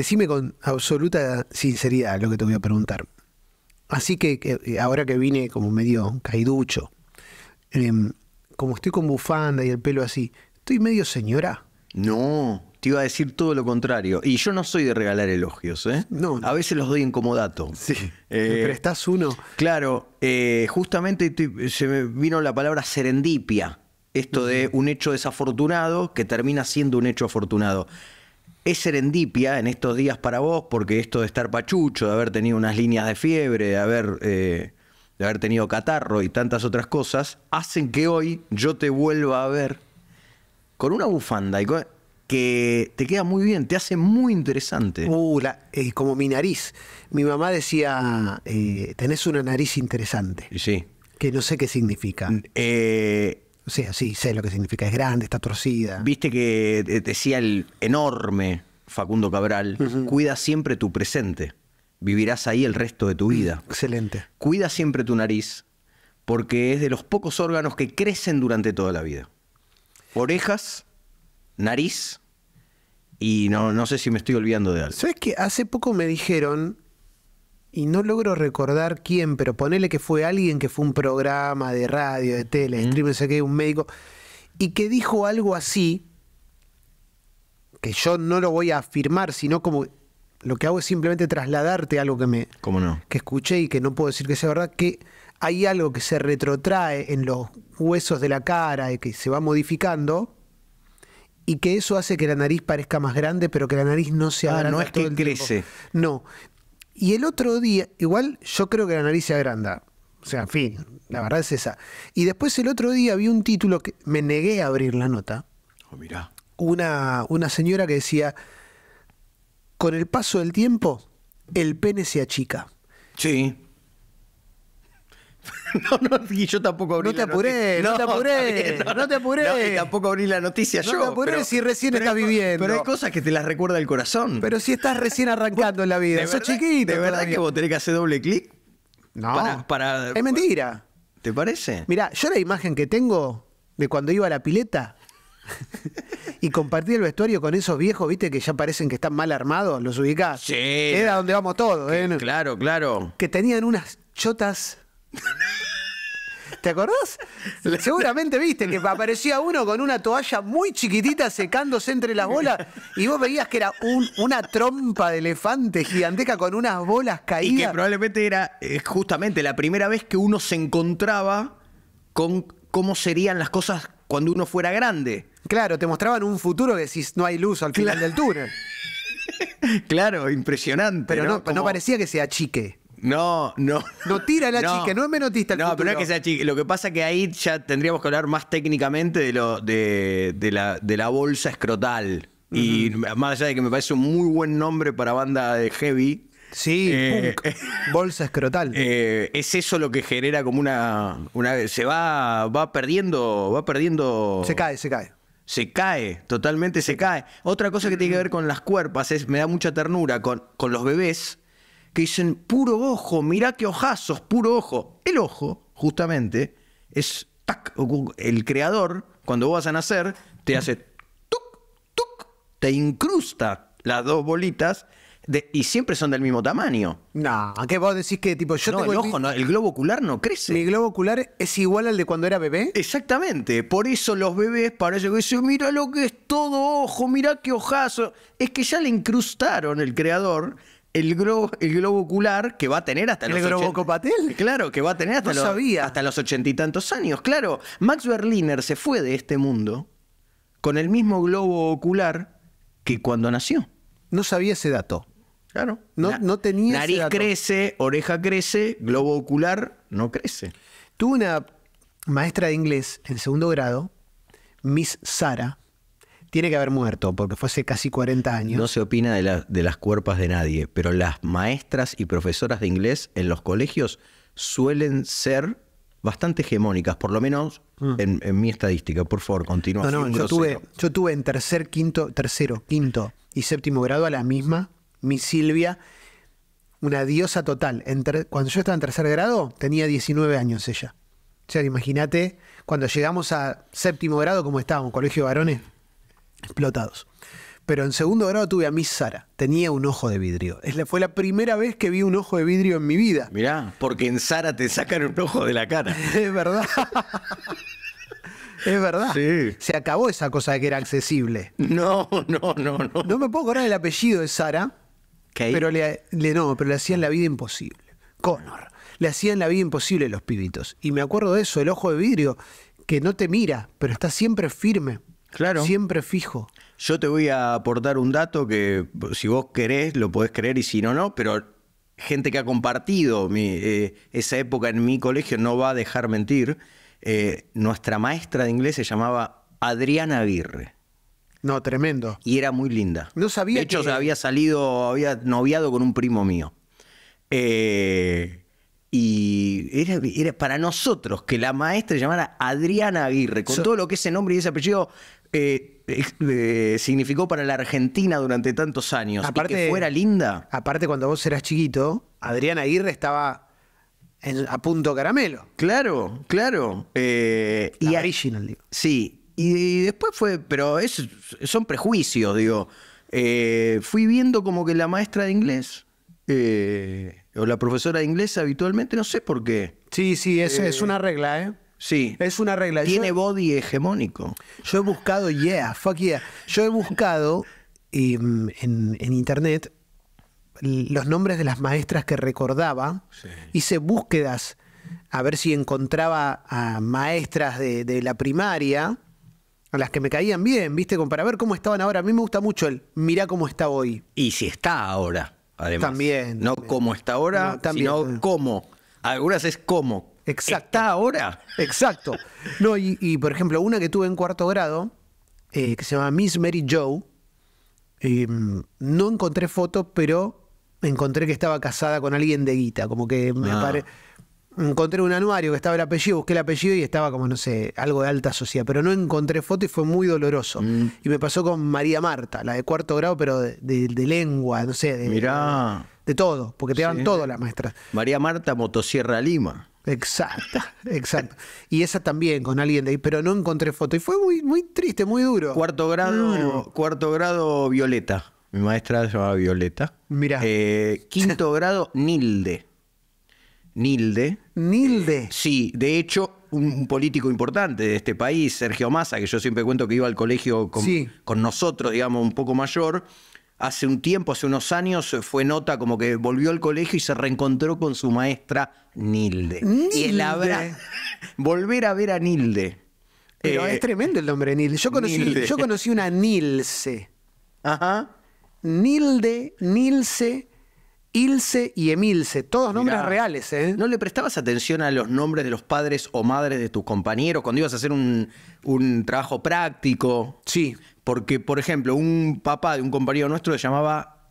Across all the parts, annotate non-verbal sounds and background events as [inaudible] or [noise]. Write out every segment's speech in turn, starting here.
Decime con absoluta sinceridad lo que te voy a preguntar. Así que, eh, ahora que vine como medio caiducho, em, como estoy con bufanda y el pelo así, ¿estoy medio señora? No, te iba a decir todo lo contrario. Y yo no soy de regalar elogios, ¿eh? No. A veces los doy en Sí. ¿Me eh, prestás uno? Claro, eh, justamente se me vino la palabra serendipia. Esto de un hecho desafortunado que termina siendo un hecho afortunado. Es serendipia en estos días para vos, porque esto de estar pachucho, de haber tenido unas líneas de fiebre, de haber, eh, de haber tenido catarro y tantas otras cosas, hacen que hoy yo te vuelva a ver con una bufanda y que te queda muy bien, te hace muy interesante. Uh, eh, como mi nariz. Mi mamá decía, eh, tenés una nariz interesante. Sí. Que no sé qué significa. Mm, eh, Sí, sea, sí, sé lo que significa. Es grande, está torcida. Viste que decía el enorme Facundo Cabral, cuida siempre tu presente. Vivirás ahí el resto de tu vida. Mm, excelente. Cuida siempre tu nariz, porque es de los pocos órganos que crecen durante toda la vida. Orejas, nariz, y no, no sé si me estoy olvidando de algo. ¿Sabes que hace poco me dijeron y no logro recordar quién, pero ponele que fue alguien que fue un programa de radio, de tele, de streaming, sé que un médico, y que dijo algo así, que yo no lo voy a afirmar, sino como lo que hago es simplemente trasladarte algo que me que escuché y que no puedo decir que sea verdad, que hay algo que se retrotrae en los huesos de la cara y que se va modificando, y que eso hace que la nariz parezca más grande, pero que la nariz no se abra. Ah, no es que crece. No, y el otro día, igual yo creo que la nariz se agranda. O sea, en fin, la verdad es esa. Y después el otro día vi un título que me negué a abrir la nota. Oh, mirá. Una, una señora que decía, con el paso del tiempo, el pene se achica. Sí. [laughs] no, no, y yo tampoco abrí. No te apuré, no, te apuré, no, te apuré. tampoco abrí la noticia yo. No te apuré si recién estás viviendo. Pero hay cosas que te las recuerda el corazón. Pero si estás recién arrancando en la vida, sos chiquito. ¿De verdad que vos tenés que hacer doble clic? No. es mentira. ¿Te parece? Mirá, yo la imagen que tengo de cuando iba a la pileta [laughs] y compartí el vestuario con esos viejos, viste, que ya parecen que están mal armados, los ubicás. Sí. Era donde vamos todos, ¿eh? Claro, claro. Que tenían unas chotas ¿Te acordás? Seguramente viste que aparecía uno con una toalla muy chiquitita secándose entre las bolas y vos veías que era una trompa de elefante gigantesca con unas bolas caídas. Y que probablemente era eh, justamente la primera vez que uno se encontraba con cómo serían las cosas cuando uno fuera grande. Claro, te mostraban un futuro que decís no hay luz al final del túnel. [laughs] claro, impresionante. Pero no, parecía que sea chique no, no. No tira la [laughs] chica, no es menotista. no, pero no es que sea chica. Lo que pasa es que ahí ya tendríamos que hablar más técnicamente de, lo, de, de, la, bolsa escrotal. Y más allá de que me parece un muy buen nombre para banda de heavy. Sí, eh, punk, [laughs] bolsa escrotal. Eh, es eso lo que genera como una, una se va, va perdiendo, va perdiendo. Se cae, se cae se cae, totalmente se cae. Otra cosa que tiene que ver con las cuerpas es, me da mucha ternura, con, con los bebés que dicen, puro ojo, mirá qué ojazos, puro ojo. El ojo, justamente, es el creador, cuando vos vas a nacer, te hace tuc, tuc, te incrusta las dos bolitas. y siempre son del mismo tamaño. No, ¿a qué vos decís que tipo yo no, tengo el ojo, el, no, el globo ocular no crece. ¿El globo ocular es igual al de cuando era bebé. Exactamente, por eso los bebés parecen... que dicen, mira lo que es todo ojo, mira qué ojazo. Es que ya le incrustaron el creador el globo, ocular que va a tener hasta ¿El los. ¿El globo copatel? Claro, que va a tener hasta, los, sabía. hasta los ochenta y tantos años. Claro, Max Berliner se fue de este mundo con el mismo globo ocular que cuando nació. No sabía ese dato. Claro. No, no tenía Nariz ese dato. crece, oreja crece, globo ocular no crece. Tuve una maestra de inglés en segundo grado, Miss Sara, tiene que haber muerto, porque fue hace casi 40 años. No se opina de, las de las cuerpas de nadie, pero las maestras y profesoras de inglés en los colegios suelen ser bastante hegemónicas, por lo menos ah. en, mi estadística. Por favor, continúa. No, no, yo tuve, yo tuve en tercer, quinto, tercero, quinto y séptimo grado a la misma, mi Silvia, una diosa total. cuando yo estaba en tercer grado, tenía 19 años ella. O sea, imagínate, cuando llegamos a séptimo grado, ¿cómo estábamos? Colegio de varones explotados. Pero en segundo grado tuve a Miss Sara. Tenía un ojo de vidrio. Es la, fue la primera vez que vi un ojo de vidrio en mi vida. Mirá, porque en Sara te sacan un ojo de la cara. [laughs] es verdad. Es verdad. Se acabó esa cosa de que era accesible. No, no, no, no. No me puedo acordar el apellido de Sara. Pero le, no, pero le hacían la vida imposible. Connor. Le hacían la vida imposible los pibitos. Y me acuerdo de eso, el ojo de vidrio, que no te mira, pero está siempre firme. Claro. Siempre fijo. Yo te voy a aportar un dato que si vos querés lo podés creer y si no, no, pero gente que ha compartido mi, eh, esa época en mi colegio no va a dejar mentir. Eh, nuestra maestra de inglés se llamaba Adriana Aguirre. No, tremendo. Y era muy linda. No sabía. De hecho, había salido, había noviado con un primo mío. Eh, y era, para nosotros que la maestra llamara Adriana Aguirre, con todo lo que ese nombre y ese apellido eh, eh, significó para la Argentina durante tantos años aparte, y que fuera linda. Aparte, cuando vos eras chiquito, Adriana Aguirre estaba a punto caramelo. Claro, claro. Eh, y original, digo. Sí, y, después fue, pero es, son prejuicios, digo. fui viendo como que la maestra de inglés o la profesora de inglés habitualmente, no sé por qué. Sí, sí, es, es una regla, ¿eh? Sí. Es una regla. Tiene body hegemónico. Yo he buscado, yeah, fuck yeah. Yo he buscado em, en, internet los nombres de las maestras que recordaba. Hice búsquedas a ver si encontraba a maestras de, la primaria, a las que me caían bien, ¿viste? para ver cómo estaban ahora. A mí me gusta mucho el mirá cómo está hoy. Y si está ahora, además. También. No como cómo está ahora, también, sino cómo. Algunas es cómo, Exacta ahora, exacto. No, y, por ejemplo, una que tuve en cuarto grado, eh, que se llama Miss Mary Joe, em, no encontré foto, pero encontré que estaba casada con alguien de guita, como que me ah. Encontré un anuario que estaba el apellido, busqué el apellido y estaba como, no sé, algo de alta sociedad, pero no encontré foto y fue muy doloroso. Mm. Y me pasó con María Marta, la de cuarto grado, pero de, lengua, no sé, de, Mirá. de, todo, porque te todo la maestra. María Marta, Motosierra Lima. Exacto, exacto. Y esa también con alguien de ahí, pero no encontré foto. Y fue muy, muy triste, muy duro. Cuarto grado, cuarto grado Violeta. Mi maestra se llamaba Violeta. Mira. Eh, quinto [laughs] grado Nilde. Nilde. Nilde. Sí, de hecho, un político importante de este país, Sergio Massa, que yo siempre cuento que iba al colegio con nosotros, digamos, un poco mayor hace un tiempo, hace unos años, eh, fue nota como que volvió al colegio y se reencontró con su maestra Nilde. Nilde. Y el [laughs] Volver a ver a Nilde. Pero eh, es tremendo el nombre Nilde. Yo conocí, Yo conocí una Nilce. Ajá. Nilde, Nilce, Ilse y Emilse, todos nombres reales, ¿eh? ¿No le prestabas atención a los nombres de los padres o madres de tus compañeros cuando ibas a hacer un, trabajo práctico? Sí. Porque, por ejemplo, un papá de un compañero nuestro se llamaba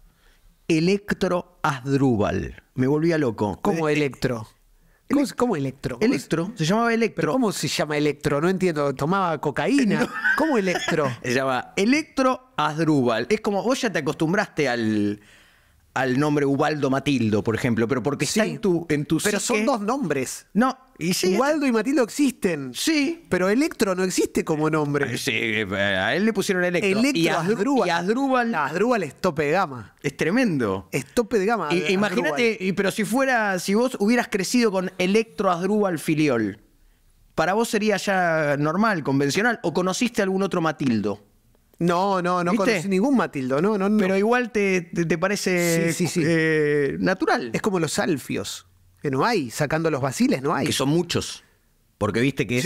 Electro Asdrúbal. Me volvía loco. ¿Cómo eh, eh, Electro? ¿Cómo, electro? Electro, se llamaba electro. ¿Cómo se llama electro? No entiendo, tomaba cocaína. [laughs] ¿Cómo electro? se llama electro Asdrúbal. Es como vos ya te acostumbraste al, al nombre Ubaldo Matildo, por ejemplo, pero porque está en tu, en tu Pero son dos nombres. No, Ubaldo este- y Matildo existen. Sí. Pero Electro no existe como nombre. Eh, sí, eh, a él le pusieron Electro. Electro y Asdrúbal. Y Asdrúbal, es tope de gama. Es tremendo. Es tope de gama. Imagínate, pero si fuera, si vos hubieras crecido con Electro Asdrúbal Filiol, para vos sería ya normal, convencional, o conociste algún otro Matildo. No, no, no conocí ningún Matildo, no, Pero igual te, parece eh, natural. Es como los alfios, que no hay, sacando los Basiles, no hay. Que son muchos. Porque viste que es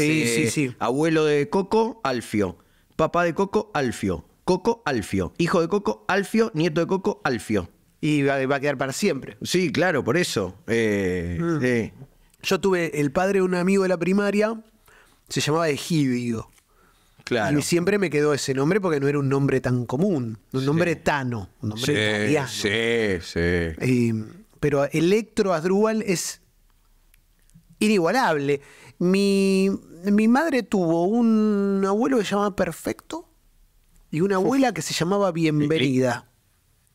eh, abuelo de Coco, Alfio. Papá de Coco, Alfio. Coco, Alfio. Hijo de Coco, Alfio. Nieto de Coco, Alfio. Y va, a quedar para siempre. Sí, claro, por eso. Eh, ah. Yo tuve el padre de un amigo de la primaria, se llamaba Egidio. Y siempre me quedó ese nombre porque no era un nombre tan común, un nombre tano, un nombre sí, Sí, sí. pero Electro Asdrúbal es inigualable. Mi, madre tuvo un abuelo que se llamaba Perfecto y una abuela que se llamaba eh, eh, Bienvenida.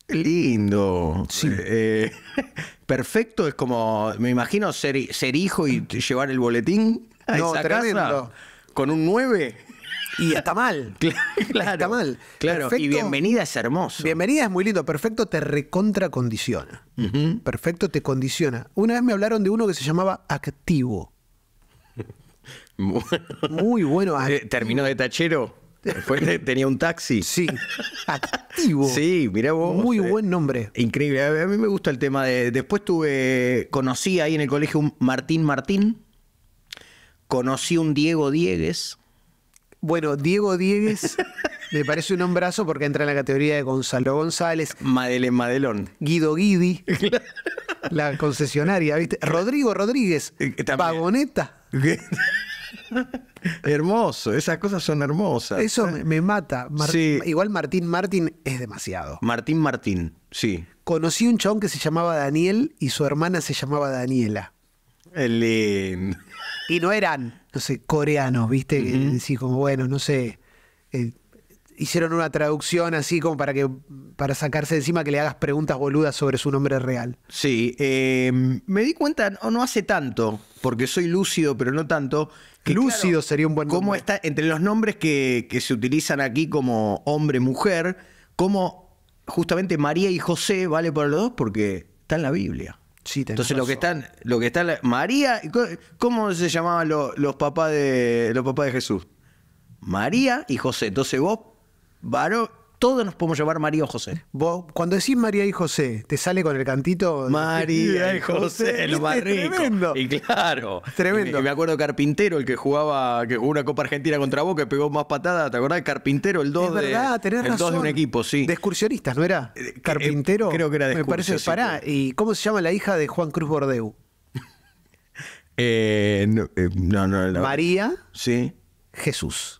Lindo. Sí. Eh, [laughs] perfecto es como, me imagino, ser, ser hijo y llevar el boletín a esa con un 9. Y está mal. [laughs] claro. Está mal. Claro. y bienvenida es hermoso. Bienvenida es muy lindo. Perfecto te recontra condiciona. Perfecto te condiciona. Una vez me hablaron de uno que se llamaba activo. [laughs] Muy bueno. Eh, Terminó de tachero. Después tenía un taxi. Sí. Activo. [laughs] Sí, mira vos. Muy eh, buen nombre. Increíble. A mí me gusta el tema de. Después tuve. Conocí ahí en el colegio un Martín Martín. Conocí un Diego Diegues. Bueno, Diego Diegues [laughs] me parece un hombrazo porque entra en la categoría de Gonzalo González. Madeleine Madelón. Guido Guidi. La concesionaria, ¿viste? Rodrigo Rodríguez. Pagoneta. Eh, [laughs] Hermoso, esas cosas son hermosas. Eso me, mata. Igual Martín Martín es demasiado. Martín Martín, sí. Conocí un chabón que se llamaba Daniel y su hermana se llamaba Daniela. Lindo. Y no eran, no sé, coreanos, ¿viste? sí, como, bueno, no sé. Eh, hicieron una traducción así como para que para sacarse encima que le hagas preguntas boludas sobre su nombre real. Sí, em, me di cuenta no, no hace tanto, porque soy lúcido, pero no tanto. Que, lúcido sería un buen nombre. Cómo está entre los nombres que, que se utilizan aquí como hombre, mujer, como justamente María y José vale para los dos porque está en la Biblia. Entonces lo que están, lo que está María, ¿cómo se llamaban los, papás de los papás de Jesús? María y José. Entonces vos, varón, todos nos podemos llamar María José. Vos, cuando decís María y José, ¿te sale con el cantito? María y José, lo más Tremendo. Y claro. Tremendo. me, acuerdo acuerdo Carpintero, el que jugaba que una Copa Argentina contra vos que pegó más patadas. ¿Te acordás? Carpintero, el 2 de, el razón. Dos de un equipo, sí. De excursionistas, ¿no era? Eh, eh, Carpintero. creo que era de Me parece, pará. ¿Y cómo se llama la hija de Juan Cruz Bordeu? [laughs] Eh, no, no, no, no. María. Sí. Jesús.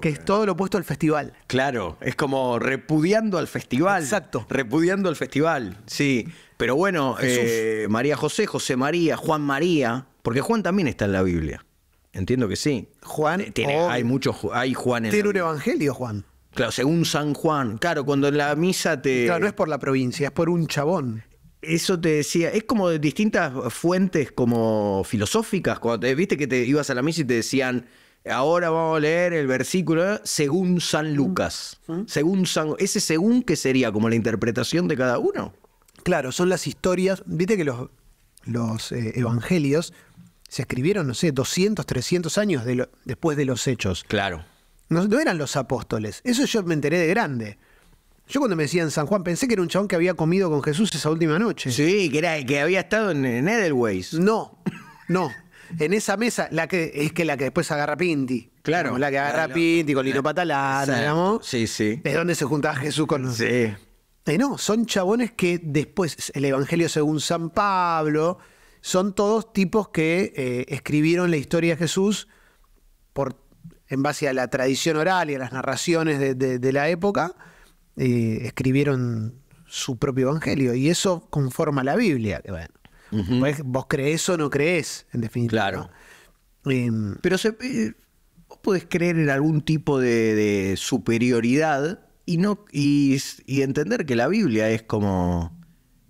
Que es todo lo opuesto al festival. Claro, es como repudiando al festival. Exacto. Repudiando al festival, sí. Pero bueno, eh, María José, José María, Juan María, porque Juan también está en la Biblia. Entiendo que sí. Juan. Eh, tiene, oh, hay muchos, hay Juan en Tiene un evangelio, Juan. Claro, según San Juan. Claro, cuando en la misa te. Claro, no es por la provincia, es por un chabón. Eso te decía, es como de distintas fuentes como filosóficas, cuando te, viste que te ibas a la misa y te decían Ahora vamos a leer el versículo ¿eh? según San mm. Lucas. ¿Mm? Según San, ese según que sería como la interpretación de cada uno. Claro, son las historias. Viste que los, los eh, evangelios se escribieron, no sé, 200, 300 años después de los hechos. Claro. No, eran los apóstoles. Eso yo me enteré de grande. Yo cuando me decían San Juan pensé que era un chabón que había comido con Jesús esa última noche. Sí, que, era, que había estado en, en Edelweiss. No, no en esa mesa, la que es que la que después agarra Pinti. Claro. la que agarra Pinti con Lino Patalana, digamos. Sí, sí. Es donde se juntaba Jesús con Sí. Eh, no, son chabones que después, el Evangelio según San Pablo, son todos tipos que eh, escribieron la historia de Jesús por, en base a la tradición oral y a las narraciones de, la época, eh, escribieron su propio Evangelio y eso conforma la Biblia. Bueno. Pues, vos crees o no crees, en definitiva. Claro. Em, pero eh, vos podés creer en algún tipo de, superioridad y, no, y, entender que la Biblia es como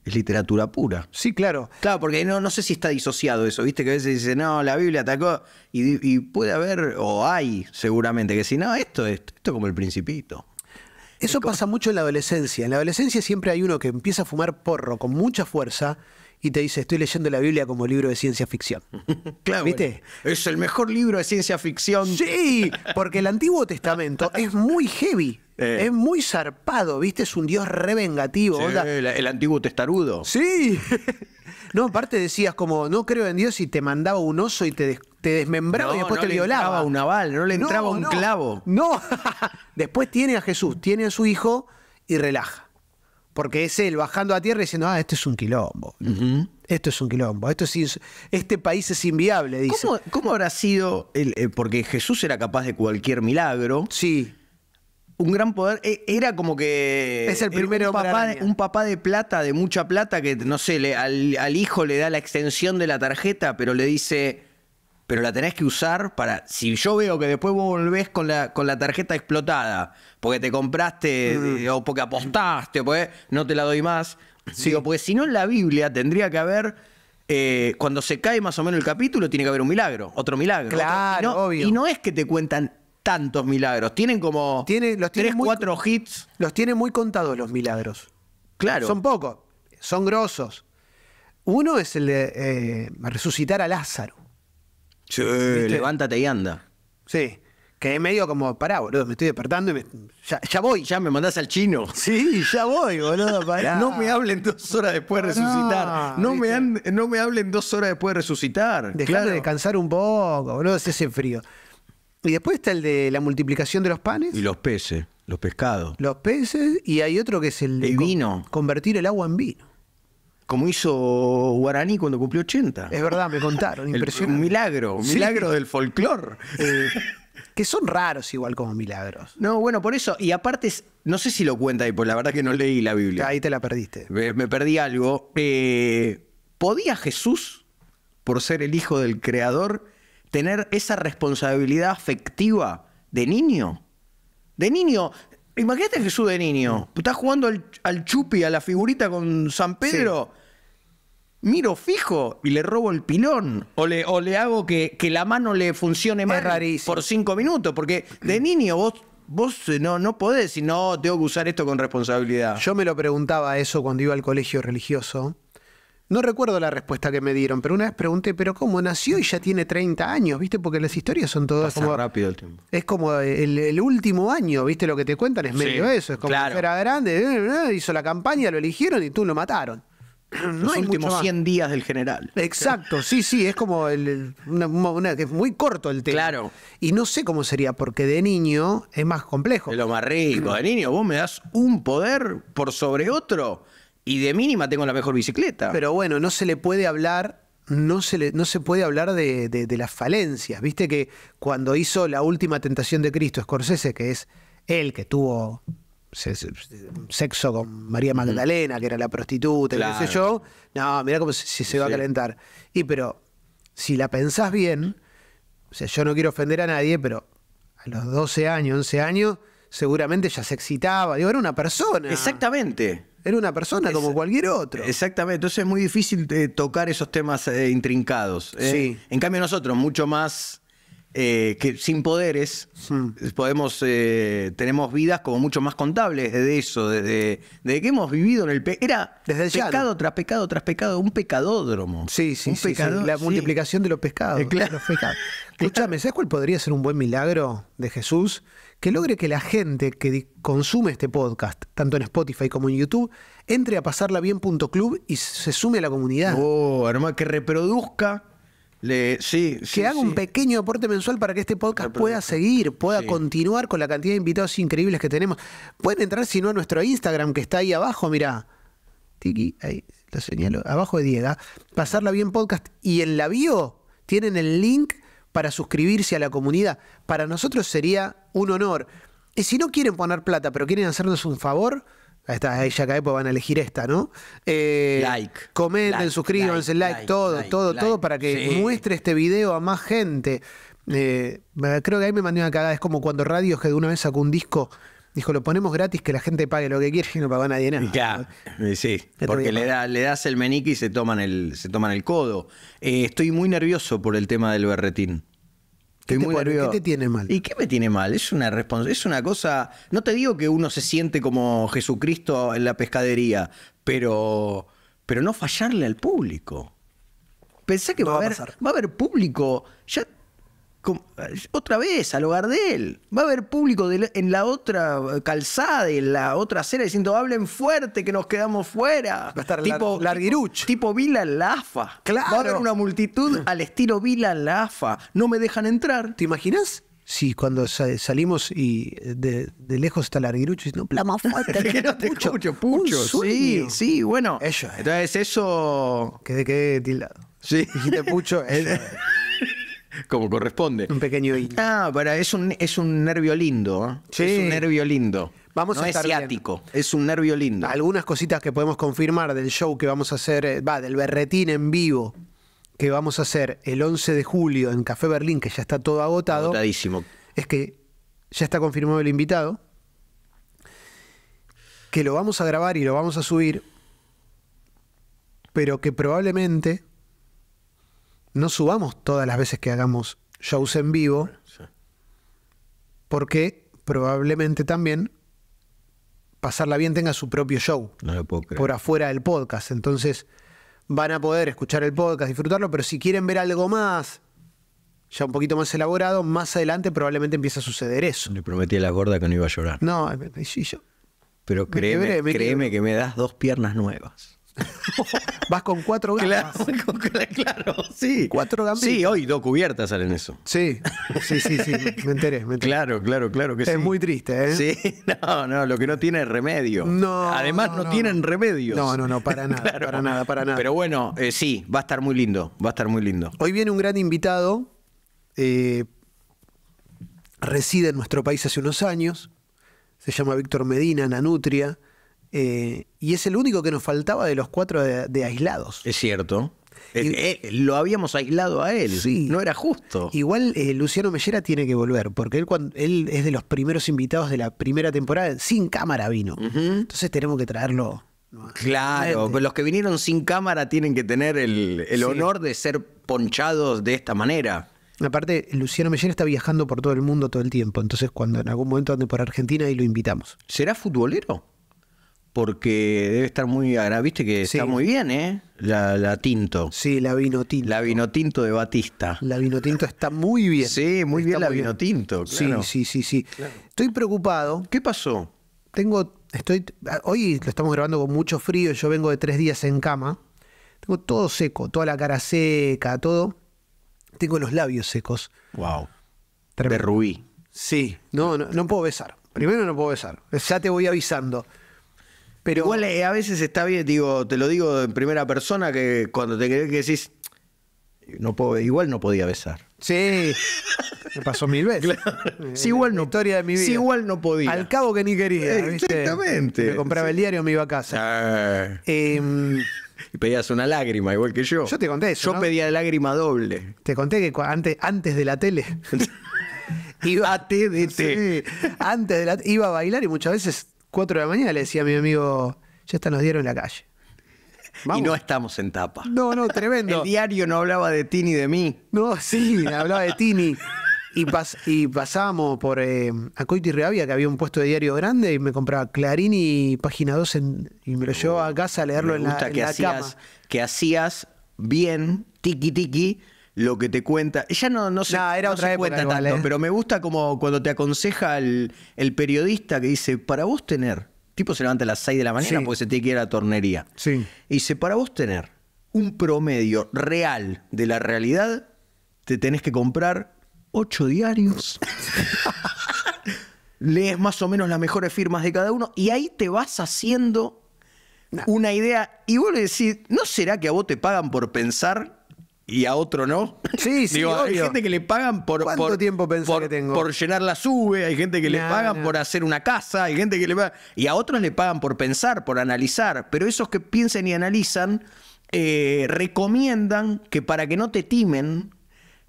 es literatura pura. Sí, claro. Claro, porque no, no sé si está disociado eso, viste que a veces dice, no, la Biblia atacó, y, puede haber, o hay seguramente, que si no, esto es esto como el principito. Eso pasa mucho en la adolescencia. En la adolescencia siempre hay uno que empieza a fumar porro con mucha fuerza y te dice, estoy leyendo la Biblia como libro de ciencia ficción. [laughs] claro. ¿Viste? es el mejor libro de ciencia ficción. Sí, porque el Antiguo Testamento [laughs] es muy heavy. Eh. Es muy zarpado, ¿viste? Es un dios revengativo. el, antiguo testarudo. Sí. [laughs] no, aparte decías como, no creo en Dios y te mandaba un oso y te, desmembraba y después te violaba. un aval, no le entraba un clavo. No. después tiene a Jesús, tiene a su hijo y relaja. Porque es él bajando a tierra y diciendo, ah, esto es un quilombo. Esto es un quilombo. Esto es, este país es inviable, dice. ¿Cómo, habrá sido? El, eh, porque Jesús era capaz de cualquier milagro. Sí. Un gran poder. E, era como que. Es el primero un papá, de, un papá de plata, de mucha plata, que no sé, al hijo le da la extensión de la tarjeta, pero le dice pero la tenés que usar para. Si yo veo que después vos volvés con la, con la tarjeta explotada, porque te compraste mm. eh, o porque apostaste, porque no te la doy más. Digo, porque si no en la Biblia tendría que haber. Eh, cuando se cae más o menos el capítulo, tiene que haber un milagro, otro milagro. Claro, y no, obvio. Y no es que te cuentan tantos milagros. Tienen como tiene, los tres, cuatro hits. Los tiene muy contados los milagros. Claro. Son pocos, son grosos. Uno es el de eh, resucitar a Lázaro levántate y anda. Sí. Que medio como, pará, boludo, me estoy despertando y ya, voy. Ya me mandás al chino. Sí, ya voy, boludo, [laughs] No me hablen dos horas después de resucitar. No me, no me hablen dos horas después de resucitar. Dejame de descansar un poco, boludo, se hace frío. Y después está el de la multiplicación de los panes, Y los peces, los pescados. los peces, y hay otro que es el de vino. convertir el agua en vino como hizo Guaraní cuando cumplió 80. Es verdad, me contaron, impresionante. Un milagro, un milagro del folclore. Eh, que son raros igual como milagros. No, bueno, por eso, y aparte, no sé si lo cuenta ahí, porque la verdad que no leí la Biblia. Ahí te la perdiste. Me, perdí algo. Eh, ¿Podía Jesús, por ser el hijo del Creador, tener esa responsabilidad afectiva de niño? De niño, Imagínate Jesús de niño. Estás jugando al, chupi, a la figurita con San Pedro miro fijo y le robo el pilón o le, hago que, la mano le funcione más por cinco minutos, porque de niño vos... Vos no, no podés y no, tengo que usar esto con responsabilidad. Yo me lo preguntaba eso cuando iba al colegio religioso. No recuerdo la respuesta que me dieron, pero una vez pregunté, pero ¿cómo nació y ya tiene 30 años? ¿Viste? Porque las historias son todas como... rápido el tiempo. Es como el, último año, ¿viste? Lo que te cuentan es medio eso. Es como era grande, hizo la campaña, lo eligieron y tú lo mataron. [clears throat] no últimos 100 días del general. Exacto, sí, sí, es como el, que es muy corto el tema. Claro. Y no sé cómo sería, porque de niño es más complejo. Es lo más rico. De niño vos me das un poder por sobre otro y de mínima tengo la mejor bicicleta. Pero bueno, no se le puede hablar no se, le, no se, puede hablar de, de, las falencias. Viste que cuando hizo La Última Tentación de Cristo Scorsese, que es él que tuvo sexo con María Magdalena, que era la prostituta, qué sé yo, no, mira cómo se, se, va a calentar. Y pero, si la pensás bien, o sea, yo no quiero ofender a nadie, pero a los 12 años, 11 años, seguramente ya se excitaba. Digo, era una persona. Exactamente. Era una persona como cualquier otro. Exactamente. Entonces es muy difícil eh, tocar esos temas eh, intrincados. Eh. Sí. En cambio, nosotros, mucho más eh, que sin poderes podemos eh, tenemos vidas como mucho más contables de eso, desde, que hemos vivido en el era pecado tras pecado tras pecado, un pecadódromo. Sí, sí, sí, la multiplicación de los pescados. pecados. Eh, [laughs] Escuchame, ¿sabes cuál podría ser un buen milagro de Jesús? Que logre que la gente que consume este podcast, tanto en Spotify como en YouTube, entre a pasarla bien.club y se sume a la comunidad. Oh, que reproduzca que haga un pequeño aporte mensual para que este podcast pueda seguir, pueda continuar con la cantidad de invitados increíbles que tenemos. Pueden entrar, si no, a nuestro Instagram, que está ahí abajo, mira Tiki, ahí lo señalo, abajo de Diega. ¿ah? Pasarla bien podcast. Y en la bio tienen el link para suscribirse a la comunidad. Para nosotros sería un honor. Y si no quieren poner plata, pero quieren hacernos un favor, Ahí ahí ya cae, pues van a elegir esta, ¿no? Eh, like. Comenten, suscribanse suscríbanse, like, todo, todo, todo, para que muestre este video a más gente. Eh, creo que ahí me mandé una cagada. Es como cuando Radio que de una vez sacó un disco, dijo, lo ponemos gratis, que la gente pague lo que quiere y no pagó nadie nada. Eh, sí, porque le, le, das el menique y se toman el, se toman el codo. estoy muy nervioso por el tema del berretín muy este ¿Qué te tiene mal? ¿Y qué me tiene mal? Es una es una cosa. No te digo que uno se siente como Jesucristo en la pescadería, pero, pero no fallarle al público. pensé que va, a haber, va a haber público. Ya eh, otra vez al hogar de él. Va a haber público en la otra eh, calzada, en la otra acera, diciendo, hablen fuerte, que nos quedamos fuera. Va a estar tipo, larguiruch. Tipo Vila Lafa. Claro. Va a haber una multitud al estilo Vila Lafa. No me dejan entrar. ¿Te imaginas? Sí, cuando salimos y eh, de, lejos está Larguirucho y [laughs] no, la fuerte pucho. Sí, sí, bueno. Eso Entonces eso... Quedé, quedé tildado. Sí. Dijiste pucho, [laughs] como corresponde. Un pequeño Ah, para, es un, es un nervio lindo. ¿eh? Es un nervio lindo. Vamos a estar es es un nervio lindo. Algunas cositas que podemos confirmar del show que vamos a hacer, eh, va, del berretín en vivo que vamos a hacer el 11 de julio en Café Berlín, que ya está todo agotado. Agotadísimo. Es que ya está confirmado el invitado. Que lo vamos a grabar y lo vamos a subir. Pero que probablemente no subamos todas las veces que hagamos shows en vivo, porque probablemente también Pasarla Bien tenga su propio show por afuera del podcast. Entonces van a poder escuchar el podcast, disfrutarlo, pero si quieren ver algo más, ya un poquito más elaborado, más adelante probablemente empiece a suceder eso. Le prometí a la gorda que no iba a llorar. No, sí yo. Pero créeme, créeme que me das dos piernas nuevas. Vas con cuatro gambas. [laughs] Claro, sí. Cuatro gambas. Sí, hoy dos cubiertas salen eso. Sí, sí, sí, sí. Me enteré, Claro, claro, claro que es muy triste, ¿eh? Sí, [laughs] no, no, lo que no tiene remedio. No. Además, no, tienen remedio remedios. No, no, no, para [laughs] nada, para nada, para nada. Pero bueno, eh, sí, va a estar muy lindo, va a estar muy lindo. Hoy viene un gran invitado. Eh, reside en nuestro país hace unos años. Se llama Víctor Medina, Nanutria eh, y es el único que nos faltaba de los cuatro de, aislados. Es cierto. Eh, eh, lo habíamos aislado a él. Sí. No era justo. Igual Luciano Mellera tiene que volver, porque él, cuando, él es de los primeros invitados de la primera temporada, sin cámara vino. Entonces tenemos que traerlo. Claro, los que vinieron sin cámara tienen que tener el, honor de ser ponchados de esta manera. Aparte, Luciano Mellera está viajando por todo el mundo todo el tiempo, entonces cuando en algún momento ande por Argentina y lo invitamos. ¿Será futbolero? porque debe estar muy agradable. Viste que está muy bien, ¿eh? La, tinto. Sí, la vino La vino tinto de Batista. La vinotinto está muy bien. Sí, muy bien la vino tinto. Sí, sí, sí, sí. Estoy preocupado. ¿Qué pasó? Tengo, estoy, ah, hoy lo estamos grabando con mucho frío. Yo vengo de tres días en cama. Tengo todo seco, toda la cara seca, todo. Tengo los labios secos. Wow. De rubí. Sí, no, no puedo besar. Primero no puedo besar. Ya te voy avisando. Pero igual eh, a veces está bien, digo, te lo digo en primera persona, que cuando te crees que decís, no puedo, igual no podía besar. Sí, [laughs] me pasó mil veces. Sí, igual no. de mi vida. igual no podía. Al cabo que ni quería. Exactamente. Me compraba el diario, me iba a casa. Ah. Em, y pedías una lágrima, igual que yo. Yo te conté eso, Yo pedía lágrima doble. Te conté que antes, antes de la tele. [laughs] iba, a antes de la, iba a bailar y muchas veces 4 de la mañana le decía a mi amigo, ya está nos dieron en la calle. Y no estamos en tapa. No, no, tremendo. El diario no hablaba de ti ni de mí. No, sí, hablaba de Tini. Y, y pasábamos por eh, Reavia, que había un puesto de diario grande, y me compraba Clarín y Página 2 y me lo llevaba a casa a leerlo en la, que cama. Que hacías bien, tiki tiki, lo que te cuenta. Ella no, no se, era otra vez cuenta tanto, eh. pero me gusta como cuando te aconseja el, periodista que dice, para vos tener, tipo se levanta a las 6 de la mañana porque se tiene que ir a la tornería. Sí. Y dice, para vos tener un promedio real de la realidad, te tenés que comprar 8 diarios. [laughs] Lees más o menos las mejores firmas de cada uno y ahí te vas haciendo una idea. Y vos le decís, ¿no será que a vos te pagan por pensar? y a otro no. Sí, sí. Hay gente que le pagan por. ¿Cuánto tiempo que tengo? Por llenar la sube, hay gente que le pagan por hacer una casa, hay gente que le paga. Y a otros le pagan por pensar, por analizar. Pero esos que piensan y analizan eh, recomiendan que para que no te timen,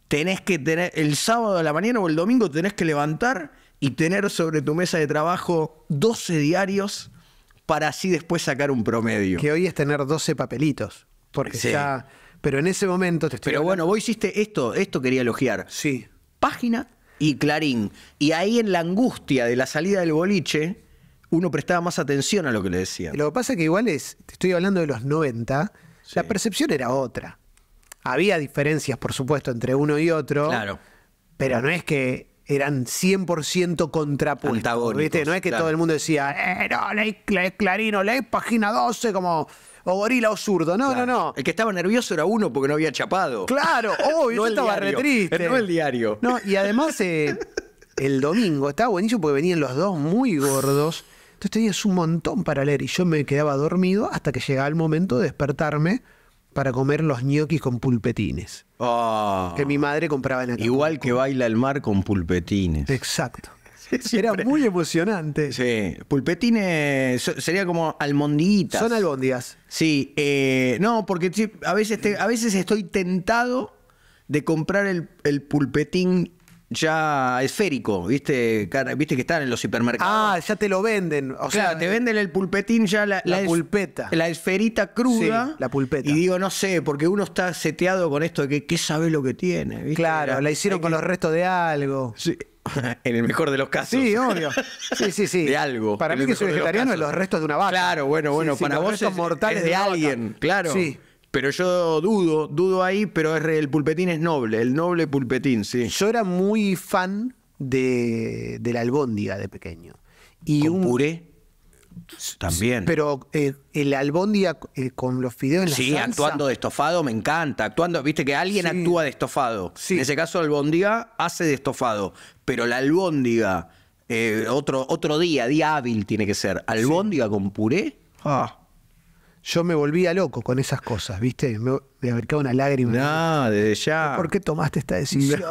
tenés que tener. El sábado a la mañana o el domingo tenés que levantar y tener sobre tu mesa de trabajo 12 diarios para así después sacar un promedio. Que hoy es tener 12 papelitos. Porque está... ya pero en ese momento te estoy Pero bueno, vos hiciste esto, esto quería elogiar. Sí. Página y Clarín. Y ahí en la angustia de la salida del boliche, uno prestaba más atención a lo que le decía. Lo que pasa es que igual es, te estoy hablando de los 90, la percepción era otra. Había diferencias, por supuesto, entre uno y otro. Claro. Pero no es que eran 100% contrapuestos. ¿viste? No es que todo el mundo decía, eh, no, leí Clarín o leí Página 12 como o gorila o zurdo. No, no, no. El que estaba nervioso era uno porque no había chapado. Claro, oh yo [laughs] estaba re triste. No el diario. No, y además eh, el domingo estaba buenísimo porque venían los dos muy gordos. Entonces tenías un montón para leer y yo me quedaba dormido hasta que llegaba el momento de despertarme para comer los ñoquis con pulpetines. Oh. Que mi madre compraba en aquel. Igual que baila el mar con pulpetines. Exacto. [laughs] era muy emocionante. Sí, pulpetines sería como almondiguitas. Son albóndigas. Sí, eh, no, porque a, veces a veces estoy tentado de comprar el, el pulpetín ya esférico, ¿viste? Viste que están en los hipermercados. Ah, ya te lo venden. O sea, te eh, venden el pulpetín ya la, pulpeta. la esferita cruda. la pulpeta. Y digo, no sé, porque uno está seteado con esto de que qué sabe lo que tiene. Claro, la, hicieron con los restos de algo. Sí. [laughs] en el mejor de los casos. Sí, obvio. Sí, sí, sí. De algo. Para mí que soy vegetariano es los restos de una vaca. Claro, bueno, bueno, para vos es, mortales de, de alguien. Claro. Sí. Pero yo dudo, dudo ahí, pero el pulpetín es noble, el noble pulpetín, sí. Yo era muy fan de, la albóndiga de pequeño. Y un puré? También. Pero eh, el albóndiga eh, con los fideos en Sí, actuando de estofado me encanta. Actuando, viste que alguien actúa de estofado. En ese caso, albóndiga hace de estofado. Pero la albóndiga, eh, otro, otro día, día hábil tiene que ser. Albóndiga con puré. Ah yo me volvía loco con esas cosas, ¿viste? Me, me una lágrima. No, desde ya. ¿Por qué tomaste esta decisión?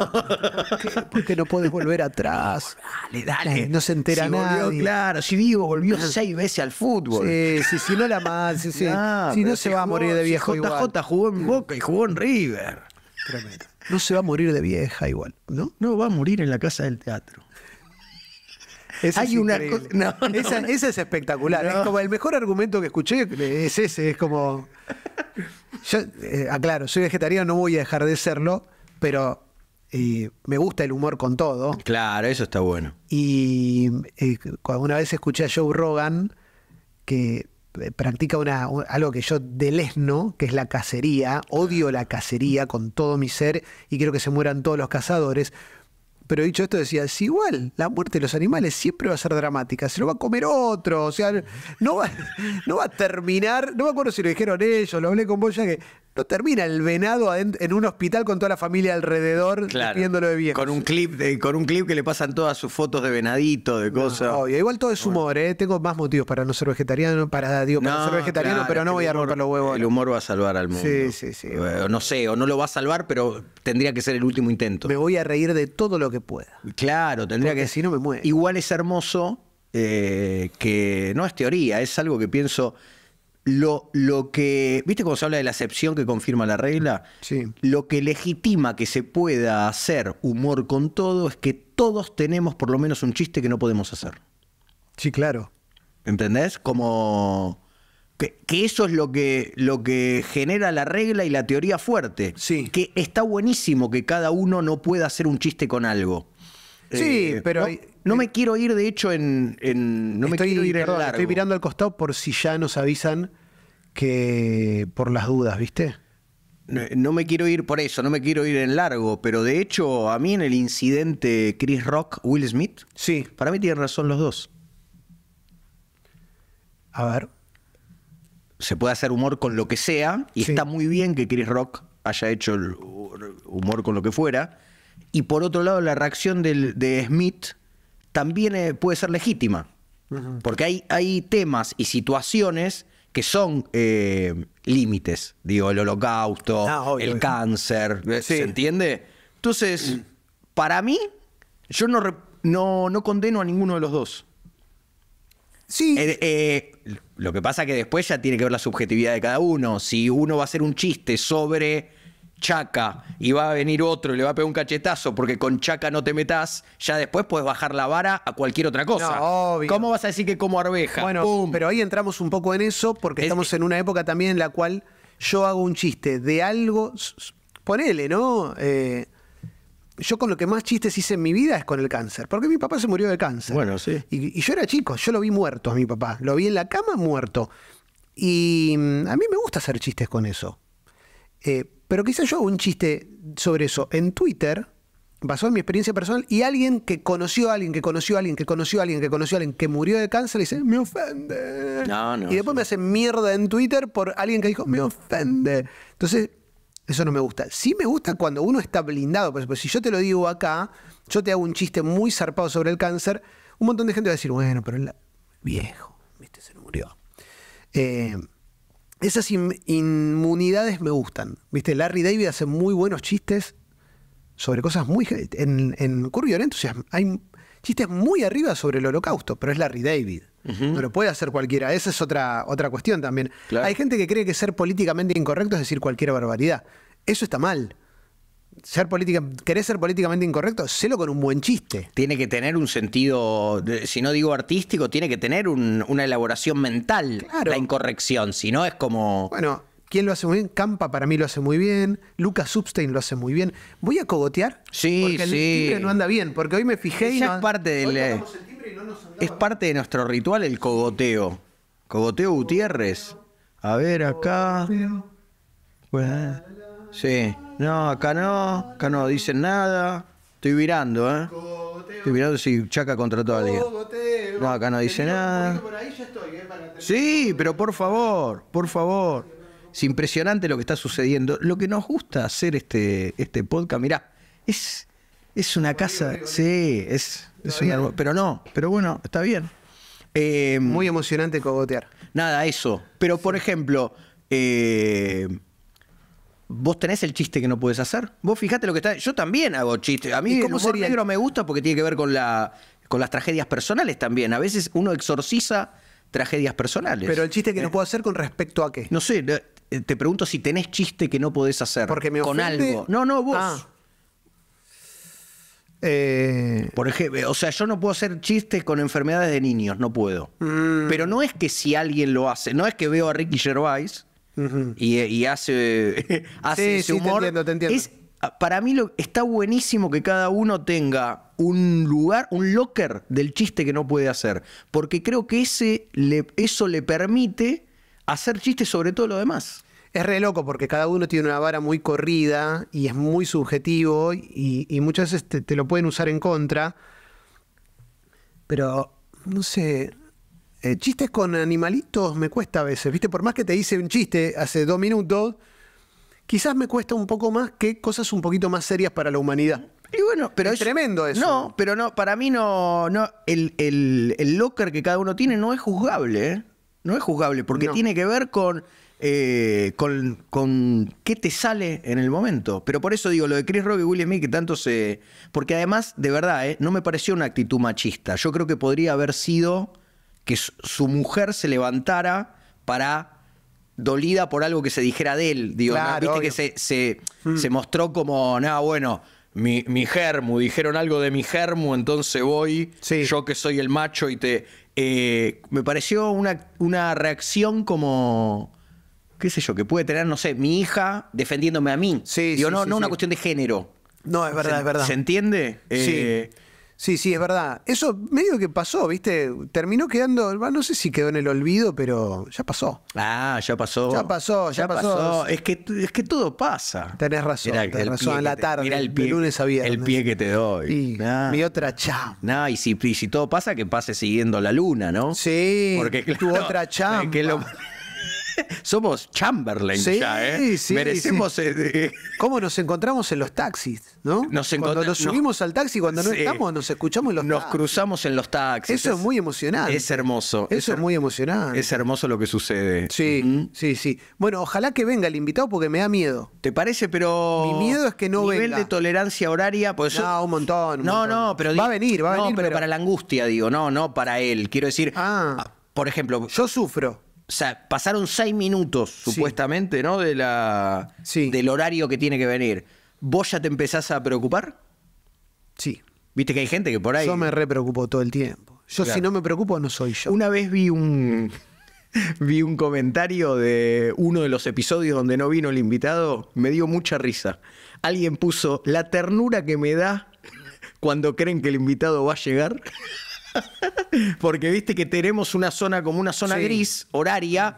porque no puedes volver atrás? [laughs] Dale, dale. No se entera nadie. claro, si vivo, volvió seis veces al fútbol. Sí, sí, si no la más, si no se, va a morir de viejo. JJ jugó en Boca y jugó en River. Tremendo. No se va a morir de vieja igual, ¿no? No, va a morir en la casa del teatro. Hay es una esa, es espectacular. Es como el mejor argumento que escuché es ese, es como. Yo eh, aclaro, soy vegetariano, no voy a dejar de serlo, pero eh, me gusta el humor con todo. Claro, eso está bueno. Y eh, alguna una vez escuché a Joe Rogan que practica una, algo que yo delesno, que es la cacería. Odio la cacería con todo mi ser y quiero que se mueran todos los cazadores. Pero dicho esto, decía, es igual, la muerte de los animales siempre va a ser dramática, se lo va a comer otro, o sea, no va, [laughs] no va a terminar, no me acuerdo si lo dijeron ellos, lo hablé con vos ya que no termina el venado en un hospital con toda la familia alrededor claro, viéndolo de viejo. Con un clip, con un clip que le pasan todas sus fotos de venadito, de cosas. Obvio, igual todo es humor, ¿eh? Tengo más motivos para no ser vegetariano, para, no, ser vegetariano, pero no voy a romper los huevos. El humor va a salvar al mundo. Sí, sí, sí. Eh, no sé, o no lo va a salvar, pero tendría que ser el último intento. Me voy a reír de todo lo que pueda. Claro, tendría que. Si no me muero. Igual es hermoso eh, que no es teoría, es algo que pienso lo, que. ¿Viste cómo se habla de la excepción que confirma la regla? Sí. Lo que legitima que se pueda hacer humor con todo es que todos tenemos por lo menos un chiste que no podemos hacer. Sí, claro. ¿Entendés? Como. Que, eso es lo que, lo que genera la regla y la teoría fuerte. Sí. Que está buenísimo que cada uno no pueda hacer un chiste con algo. Sí, eh, pero no me quiero ir, de hecho, en. no me quiero ir en largo. Estoy mirando al costado por si ya nos avisan que. por las dudas, ¿viste? No, me quiero ir por eso, no me quiero ir en largo, pero de hecho, a mí en el incidente Chris Rock, Will Smith. Sí. Para mí tienen razón los dos. A ver. Se puede hacer humor con lo que sea, y está muy bien que Chris Rock haya hecho humor con lo que fuera. Y por otro lado, la reacción de Smith también eh, puede ser legítima. Porque hay, hay temas y situaciones que son eh, límites. Digo, el holocausto, ah, el cáncer, eh, ¿se entiende? Entonces, para mí, yo no, no, condeno a ninguno de los dos. Sí. lo que pasa es que después ya tiene que ver la subjetividad de cada uno. Si uno va a hacer un chiste sobre Chaca y va a venir otro y le va a pegar un cachetazo porque con Chaca no te metas, ya después puedes bajar la vara a cualquier otra cosa. ¿Cómo vas a decir que como arveja? Bueno, pero ahí entramos un poco en eso porque estamos en una época también en la cual yo hago un chiste de algo, ponele, ¿no? Eh, yo con lo que más chistes hice en mi vida es con el cáncer, porque mi papá se murió de cáncer. Bueno, sí. Y, yo era chico, yo lo vi muerto a mi papá, lo vi en la cama muerto. Y mm, a mí me gusta hacer chistes con eso. Eh, pero quizás yo hago un chiste sobre eso en Twitter, basado en mi experiencia personal, y alguien que conoció a alguien, que conoció a alguien, que conoció a alguien, que conoció a alguien, que murió de cáncer, y dice, me ofende. No, y después me hace mierda en Twitter por alguien que dijo, me ofende. Entonces, eso no me gusta. Sí me gusta cuando uno está blindado, pues, si yo te lo digo acá, yo te hago un chiste muy zarpado sobre el cáncer, un montón de gente va a decir, bueno, pero el viejo, viste, se murió. Eh, esas inmunidades me gustan. Viste, Larry David hace muy buenos chistes sobre cosas muy. En, en hay chistes muy arriba sobre el holocausto, pero es Larry David. Pero No lo puede hacer cualquiera. Esa es otra, otra cuestión también. Hay gente que cree que ser políticamente incorrecto es decir cualquier barbaridad. Eso está mal ser política, querés ser políticamente incorrecto, sélo con un buen chiste. Tiene que tener un sentido, si no digo artístico, tiene que tener una elaboración mental la incorrección, si no es como... Bueno, ¿quién lo hace muy bien? Campa para mí lo hace muy bien, Lucas Substein lo hace muy bien. ¿Voy a cogotear? Sí, sí. el timbre no anda bien, porque hoy me fijé y Es parte, del, es parte de nuestro ritual el cogoteo. Cogoteo Gutiérrez. A ver acá. sí. No, acá no, acá no dicen nada. Estoy virando, ¿eh? Estoy mirando si Chaca contra a alguien. No, acá no dice nada. ¿eh? Sí, pero por favor, por favor. Es impresionante lo que está sucediendo. Lo que nos gusta hacer este, este podcast, mirá, es, es una casa. Sí, es, Pero no, pero bueno, está bien. Eh, Muy emocionante cogotear. Nada, eso. Pero por ejemplo, eh, Vos tenés el chiste que no puedes hacer. Vos fijate lo que está. Yo también hago chistes. A mí como negro me gusta porque tiene que ver con, la, con las tragedias personales también. A veces uno exorciza tragedias personales. Pero el chiste que no eh, puedo hacer con respecto a qué. No sé, eh, te pregunto si tenés chiste que no podés hacer. Con algo. No, no, vos. Ah. Eh, por ejemplo, o sea, yo no puedo hacer chistes con enfermedades de niños, no puedo. Mm. Pero no es que si alguien lo hace, no es que veo a Ricky Gervais y, hace, hace para mí está buenísimo que cada uno tenga un lugar, un locker del chiste que no puede hacer, porque creo que ese eso le permite hacer chistes sobre todo lo demás. Es re loco porque cada uno tiene una vara muy corrida y es muy subjetivo y, muchas veces te, lo pueden usar en contra. Pero, no sé, eh, chistes con animalitos me cuesta a veces, ¿viste? Por más que te hice un chiste hace dos minutos, quizás me cuesta un poco más que cosas un poquito más serias para la humanidad. Y bueno, pero es, tremendo eso. No, pero no, para mí no, no el, locker que cada uno tiene no es juzgable, ¿eh? No es juzgable, porque tiene que ver con, eh, con, con, qué te sale en el momento. Pero por eso digo, lo de Chris Rock y Will Smith, que tanto se... Porque además, de verdad, no me pareció una actitud machista. Yo creo que podría haber sido que su mujer se levantara para dolida por algo que se dijera de él. Digo, Viste que mm. se, mostró como, nada, bueno, mi, germu, dijeron algo de mi germu, entonces voy, yo que soy el macho y te... Eh, me pareció una, una reacción como qué sé yo, que puede tener, no sé, mi hija defendiéndome a mí. Sí, sí, no, no una cuestión de género. No, es verdad, es verdad. ¿Se entiende? sí. Eh, Sí, sí, es verdad. Eso medio que pasó, ¿viste? Terminó quedando, no sé si quedó en el olvido, pero ya pasó. Ah, ya pasó. Ya pasó, ya, pasó. Es, que, es que todo pasa. Tenés razón, tenés razón. En la tarde, el pie, de lunes a El pie que te doy. mi otra chamba. y, si, todo pasa, que pase siguiendo la luna, ¿no? Sí, Porque, tu otra chamba. [laughs] Somos Chamberlain sí, ¿eh? Sí, Merecemos. Eh, ¿Cómo nos encontramos en los taxis, no? Nos cuando nos subimos al taxi, cuando no estamos, nos escuchamos en los Nos cruzamos en los taxis. Eso es, muy emocionante. Es hermoso. Eso es, muy emocionante. Es hermoso lo que sucede. Sí, sí, sí. Bueno, ojalá que venga el invitado porque me da miedo. ¿Te parece? Pero. Mi miedo es que no venga. Nivel de tolerancia horaria, pues. un montón. no, no, pero. Va a venir, va a venir. Pero, pero, para la angustia, digo, no, no para él. Quiero decir. Ah. Ah, por ejemplo. Yo sufro. O sea, pasaron seis minutos, supuestamente, ¿no? De la, Del horario que tiene que venir. ¿Vos ya te empezás a preocupar? Sí. Viste que hay gente que por ahí. Yo me re preocupo todo el tiempo. Yo, si no me preocupo, no soy yo. Una vez vi un. [laughs] vi un comentario de uno de los episodios donde no vino el invitado. Me dio mucha risa. Alguien puso la ternura que me da [laughs] cuando creen que el invitado va a llegar. [laughs] Porque viste que tenemos una zona como una zona gris, horaria,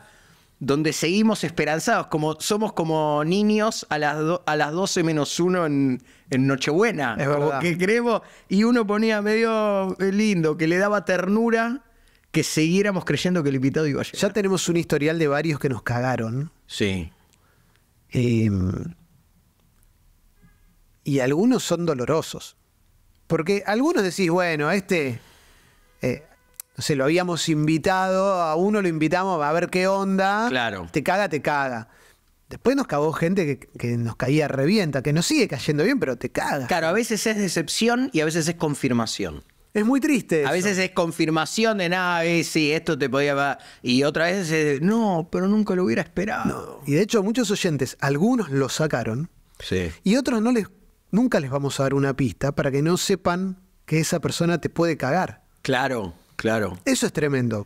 donde seguimos esperanzados, como somos como niños a las, a las 12 menos 1 en, Nochebuena. Es verdad. que creemos, y uno ponía medio eh, lindo, que le daba ternura que siguiéramos creyendo que el invitado iba a llegar. Ya tenemos un historial de varios que nos cagaron. Sí. Em, y algunos son dolorosos. Porque algunos decís, bueno, este eh, no se lo habíamos invitado, a uno lo invitamos a ver qué onda. Claro. Te caga, te caga. Después nos cagó gente que, nos caía revienta, que nos sigue cayendo bien, pero te caga. Claro, a veces es decepción y a veces es confirmación. Es muy triste. A veces es confirmación de nada, eh, sí, esto te podía. Y otra vez es, no, pero nunca lo hubiera esperado. Y de hecho, muchos oyentes, algunos lo sacaron. Sí. Y otros no les, nunca les vamos a dar una pista para que no sepan que esa persona te puede cagar. Claro, claro. Eso es tremendo.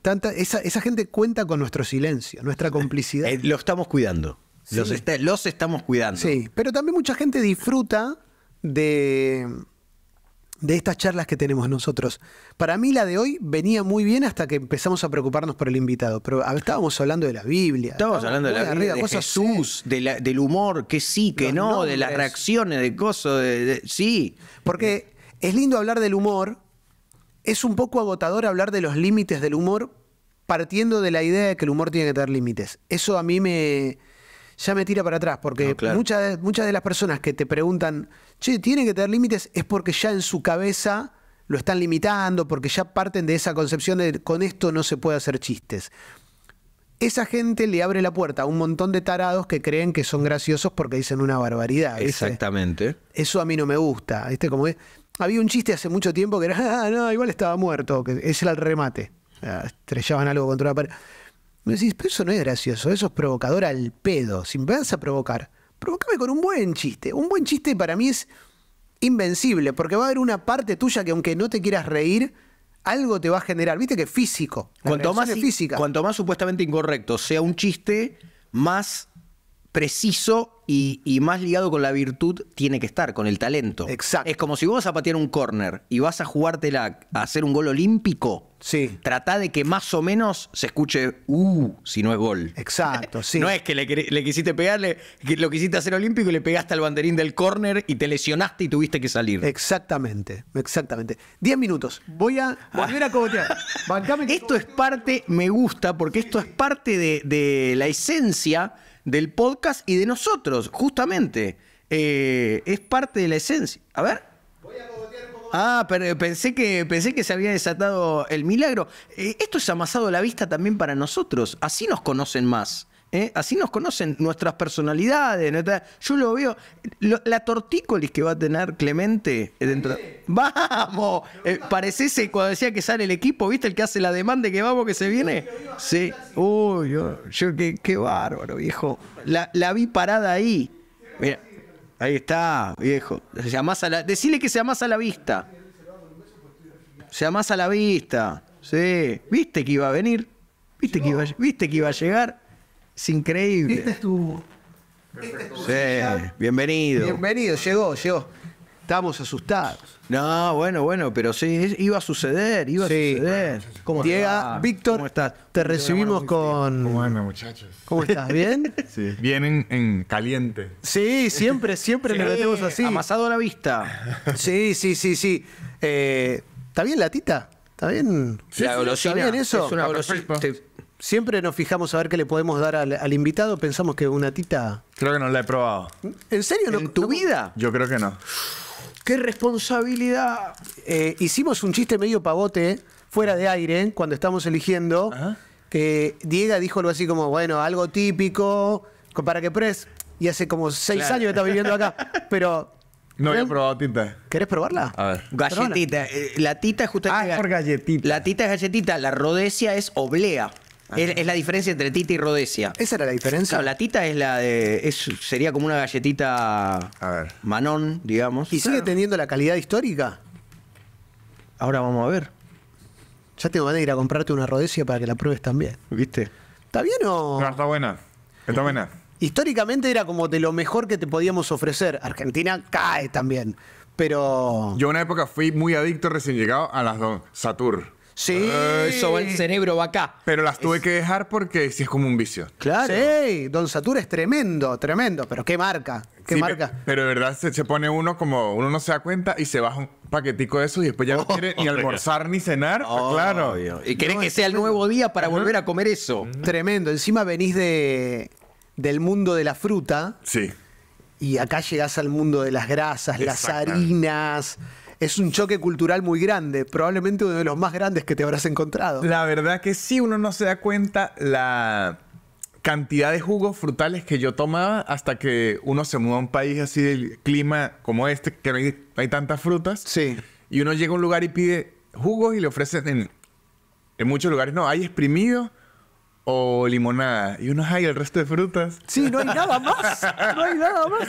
Tanta, esa, esa, gente cuenta con nuestro silencio, nuestra eh, complicidad. Eh, lo estamos cuidando. Los, estamos cuidando. Sí, pero también mucha gente disfruta de, de estas charlas que tenemos nosotros. Para mí la de hoy venía muy bien hasta que empezamos a preocuparnos por el invitado, pero estábamos hablando de la Biblia. Estábamos hablando de la Biblia, de cosas Jesús, del humor, que sí, que no, de las reacciones, de cosas, de, sí. Porque es lindo hablar del humor, es un poco agotador hablar de los límites del humor partiendo de la idea de que el humor tiene que tener límites. Eso a mí me ya me tira para atrás, porque muchas, de las personas que te preguntan, che, tiene que tener límites, es porque ya en su cabeza lo están limitando, porque ya parten de esa concepción de con esto no se puede hacer chistes. Esa gente le abre la puerta a un montón de tarados que creen que son graciosos porque dicen una barbaridad. Exactamente. Eso a mí no me gusta, ¿viste? Como es, había un chiste hace mucho tiempo que era, [laughs] ah, no, igual estaba muerto, que ese era el remate. estrellaban algo contra la pared. Me decís, pero eso no es gracioso, eso es provocador al pedo. Si me vas a provocar, provocame con un buen chiste. Un buen chiste para mí es invencible, porque va a haber una parte tuya que aunque no te quieras reír, algo te va a generar. Viste que físico. Cuanto más, física. cuanto más supuestamente incorrecto sea un chiste, más preciso y, más ligado con la virtud tiene que estar, con el talento. Exacto. Es como si vos vas a patear un corner y vas a jugártela a hacer un gol olímpico. Sí. Trata de que más o menos se escuche, uh, si no es gol. Exacto, [laughs] sí. no es que le, quisiste pegarle, lo quisiste hacer olímpico y le pegaste al banderín del córner y te lesionaste y tuviste que salir. Exactamente, exactamente. Diez minutos. Voy a volver a cogotear. [laughs] esto es parte, me gusta, porque esto es parte de, de la esencia del podcast y de nosotros, justamente. Eh, es parte de la esencia. A ver. Ah, pero pensé que, pensé que se había desatado el milagro. Eh, esto es amasado la vista también para nosotros. Así nos conocen más. ¿eh? Así nos conocen nuestras personalidades. Yo lo veo. la tortícolis que va a tener Clemente eh, dentro. ¡Vamos! Eh, parece ese cuando decía que sale el equipo, ¿viste? El que hace la demanda que vamos, que se viene. Sí. Uy, yo, qué, bárbaro, viejo. La, vi parada ahí. Mira, ahí está, viejo. a la... Decile que se amasa a la vista. Se amasa a la vista. Sí. ¿Viste que iba a venir? ¿Viste que iba, ¿Viste que iba a llegar? Es increíble. Este es tu. Este sí, bienvenido. Bienvenido, llegó, llegó. estamos asustados. No, bueno, bueno, pero sí, iba a suceder, iba a suceder. ¿Cómo Llega ah, Víctor, ¿Cómo estás? te recibimos con... muchachos? ¿Cómo estás? ¿Bien? [laughs] Sí. Vienen en caliente. Sí, siempre, siempre nos metemos así. Amasado a la vista. Sí, sí, sí, sí. Eh, ¿Está bien la tita? ¿Está bien? ¿Está bien eso? Es una ah, siempre nos fijamos a ver qué le podemos dar al, invitado. Pensamos que una tita. Creo que no la he probado. ¿En serio? ¿En tu vida? Yo creo que no. ¡Qué responsabilidad! Eh, hicimos un chiste medio pavote eh, fuera de aire cuando estamos eligiendo. que Diego dijo algo así como: bueno, algo típico para que pres. Y hace como seis años que está viviendo acá. [laughs] Pero no había ¿eh? probado tita. ¿Querés probarla? A ver. Galletita. la tita es justamente. Ah, por galletita. La tita es galletita. La rodesia es oblea. Es, la diferencia entre tita y rodesia. ¿Esa era la diferencia? la tita es la de. sería como una galletita manón, digamos. ¿Y sigue teniendo la calidad histórica? Ahora vamos a ver. Ya tengo van a ir a comprarte una rodesia para que la pruebes también. ¿Viste? ¿Está bien o.? No, está buena. Está buena. Históricamente era como de lo mejor que te podíamos ofrecer. Argentina cae también. Pero. Yo una época fui muy adicto recién llegado a las dos. Satur. Sí. Eso el cerebro va acá. Pero las tuve que dejar porque sí es como un vicio. Claro. Sí, Don Satur es tremendo, tremendo. Pero qué marca. ¿Qué marca? Pero de verdad se, pone uno como uno no se da cuenta y se baja un paquetico de eso y después ya no oh, quiere ni almorzar ni cenar. Oh, claro. Y quiere que sea el nuevo día para volver a comer eso. Tremendo. Encima venís de, del mundo de la fruta. Sí. Y acá llegás al mundo de las grasas, las harinas es un choque cultural muy grande, probablemente uno de los más grandes que te habrás encontrado. La verdad que sí, uno no se da cuenta la cantidad de jugos frutales que yo tomaba hasta que uno se muda a un país así del clima como este, que no hay, tantas frutas. Sí. Y uno llega a un lugar y pide jugos y le ofrecen en, en muchos lugares, no, hay exprimido o limonada. Y unos hay el resto de frutas. Sí, no hay nada más. No hay nada más.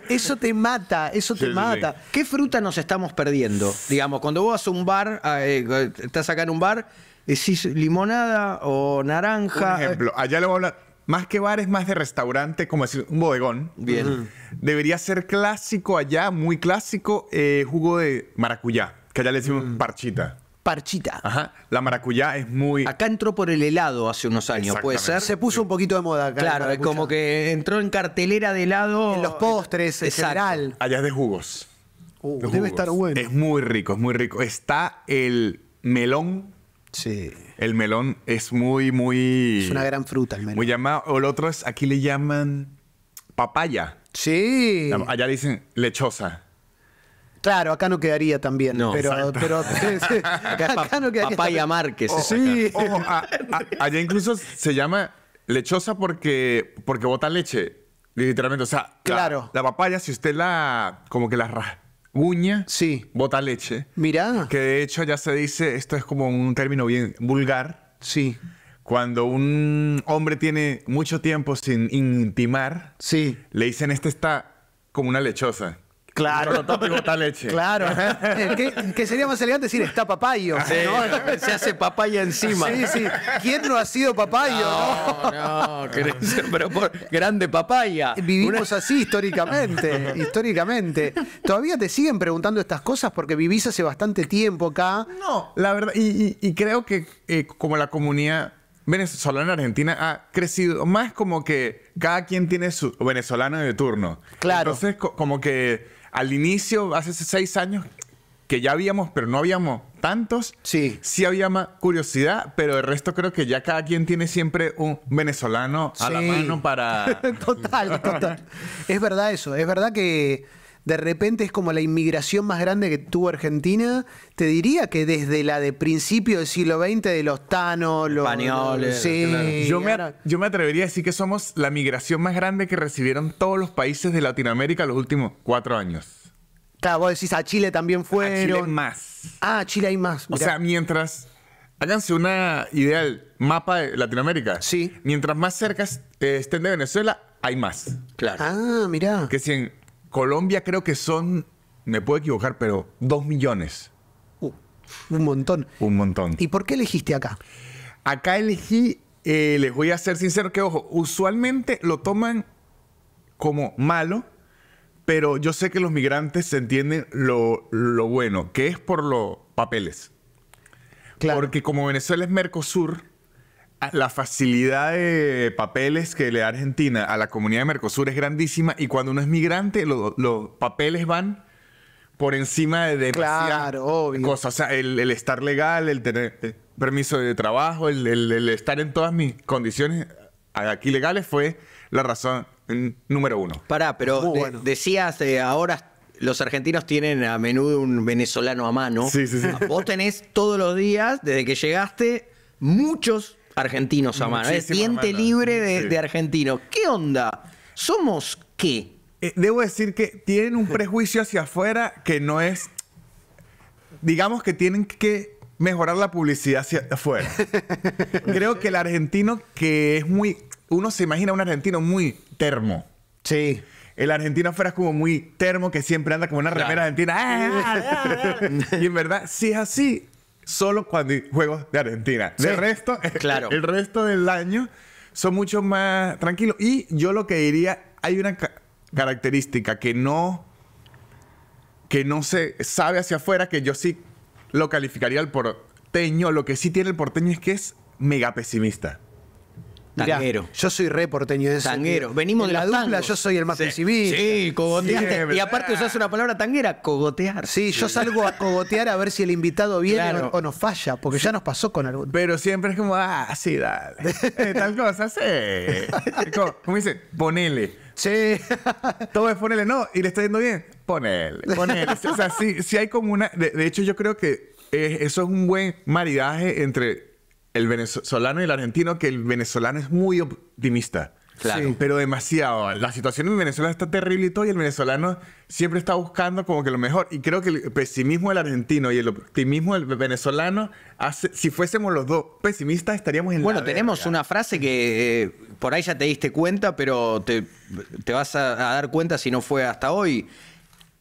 [laughs] Eso te, mata, eso te mata. ¿Qué fruta nos estamos perdiendo? Digamos, cuando vos vas a un bar, eh, eh, estás acá en un bar, decís limonada o naranja. ejemplo, eh. allá le voy a hablar. Más que bar es más de restaurante, como decir, un bodegón. Bien. Debería ser clásico allá, muy clásico, jugo de maracuyá, que allá le decimos mm. parchita parchita. Ajá. La maracuyá es muy. Acá entró por el helado hace unos años, puede ser. Se puso un poquito de moda acá. Claro, como que entró en cartelera de helado. En los postres, en Allá es de jugos. Uh, debe estar bueno. Es muy rico, es muy rico. Está el melón. Sí. El melón es muy, muy. Es una gran fruta, el melón. Muy llamado. O el otro es, aquí le llaman papaya. Sí. Allá le dicen lechosa. Claro, acá no quedaría también. No, pero, [laughs] acá, no quedaría. Papaya Márquez. sí. [laughs] allá incluso se llama lechosa porque, porque bota leche. Literalmente. O sea, la, papaya, si usted la. como que la rasguña, sí. bota leche. Mirá. Que de hecho ya se dice, esto es como un término bien vulgar. Sí. Cuando un hombre tiene mucho tiempo sin intimar, sí. le dicen, este está como una lechosa. Claro. leche. Claro. [laughs] Eh, ¿Qué sería más elegante decir está papayo. Se hace papaya encima. Sí, sí. ¿Quién no ha sido papayo? No, no, pero por grande papaya. Vivimos así históricamente. [laughs] históricamente. ¿Todavía te siguen preguntando estas cosas porque vivís hace bastante tiempo acá? No, la verdad. Y, creo que eh, como la comunidad venezolana en Argentina ha crecido más como que cada quien tiene su venezolano de turno. Claro. Entonces, como que al inicio, hace seis años, que ya habíamos, pero no habíamos tantos. Sí. Sí había más curiosidad, pero el resto creo que ya cada quien tiene siempre un venezolano a la mano para. [laughs] total, total. [laughs] es verdad eso. Es verdad que de repente es como la inmigración más grande que tuvo Argentina. Te diría que desde la de principio del siglo XX, de los tanos, los españoles. Sí, yo, me, yo me atrevería a decir que somos la migración más grande que recibieron todos los países de Latinoamérica los últimos cuatro años. Claro, vos decís a Chile también fueron. A Chile más. Ah, Chile hay más. O sea, mientras. Háganse una ideal mapa de Latinoamérica. Sí. Mientras más cerca eh, estén de Venezuela, hay más. Claro. Ah, mirá. Que si Colombia creo que son, me puedo equivocar, pero dos millones. Uh, un montón. Un montón. ¿Y por qué elegiste acá? Acá elegí, eh, les voy a ser sincero que, ojo, usualmente lo toman como malo, pero yo sé que los migrantes se entienden lo, lo bueno, que es por los papeles. Claro. Porque como Venezuela es Mercosur, la facilidad de papeles que le da Argentina a la comunidad de Mercosur es grandísima y cuando uno es migrante, los papeles van por encima de claro, obvio. cosas. O sea, el, estar legal, el tener eh, permiso de trabajo, el, estar en todas mis condiciones aquí legales fue la razón número uno. Pará, pero decías, eh, ahora los argentinos tienen a menudo un venezolano a mano. Sí, sí, sí. Vos tenés todos los días, desde que llegaste, muchos argentinos a mano. diente libre de, argentino. ¿Qué onda? ¿Somos qué? Eh, debo decir que tienen un [laughs] prejuicio hacia afuera que no es. Digamos que tienen que mejorar la publicidad hacia afuera. [laughs] Creo que el argentino que es muy. Uno se imagina un argentino muy termo. Sí. El argentino afuera es como muy termo que siempre anda como una remera argentina. [laughs] Ah, ah, ah. y en verdad, si es así, solo cuando hay juegos de Argentina. de resto, [laughs] claro. el resto del año son mucho más tranquilos. Y yo lo que diría, hay una característica que no, que no se sabe hacia afuera, que yo sí lo calificaría al porteño. Lo que sí tiene el porteño es que es mega pesimista. Tanguero. yo soy re porteño de Tanguero. Venimos de la dupla, yo soy el más sí. Sí, cogotear. y aparte usas una palabra tanguera, cogotear. Sí, yo salgo a cogotear a ver si el invitado viene o, nos falla, porque ya nos pasó con algún. Pero siempre es como, ah, sí, dale. [laughs] Eh, tal cosa, sí. ¿Cómo dice, ponele. Sí. Todo es ponele, no, y le está yendo bien. Ponele, ponele. O sea, sí, hay como una. De, hecho, yo creo que eso es un buen maridaje entre el venezolano y el argentino que el venezolano es muy optimista. Claro. pero demasiado. La situación en Venezuela está terrible y todo, y el venezolano siempre está buscando como que lo mejor. Y creo que el pesimismo del argentino y el optimismo del venezolano, hace, si fuésemos los dos pesimistas, estaríamos en Bueno, tenemos una frase que eh, por ahí ya te diste cuenta, pero te, vas a dar cuenta si no fue hasta hoy.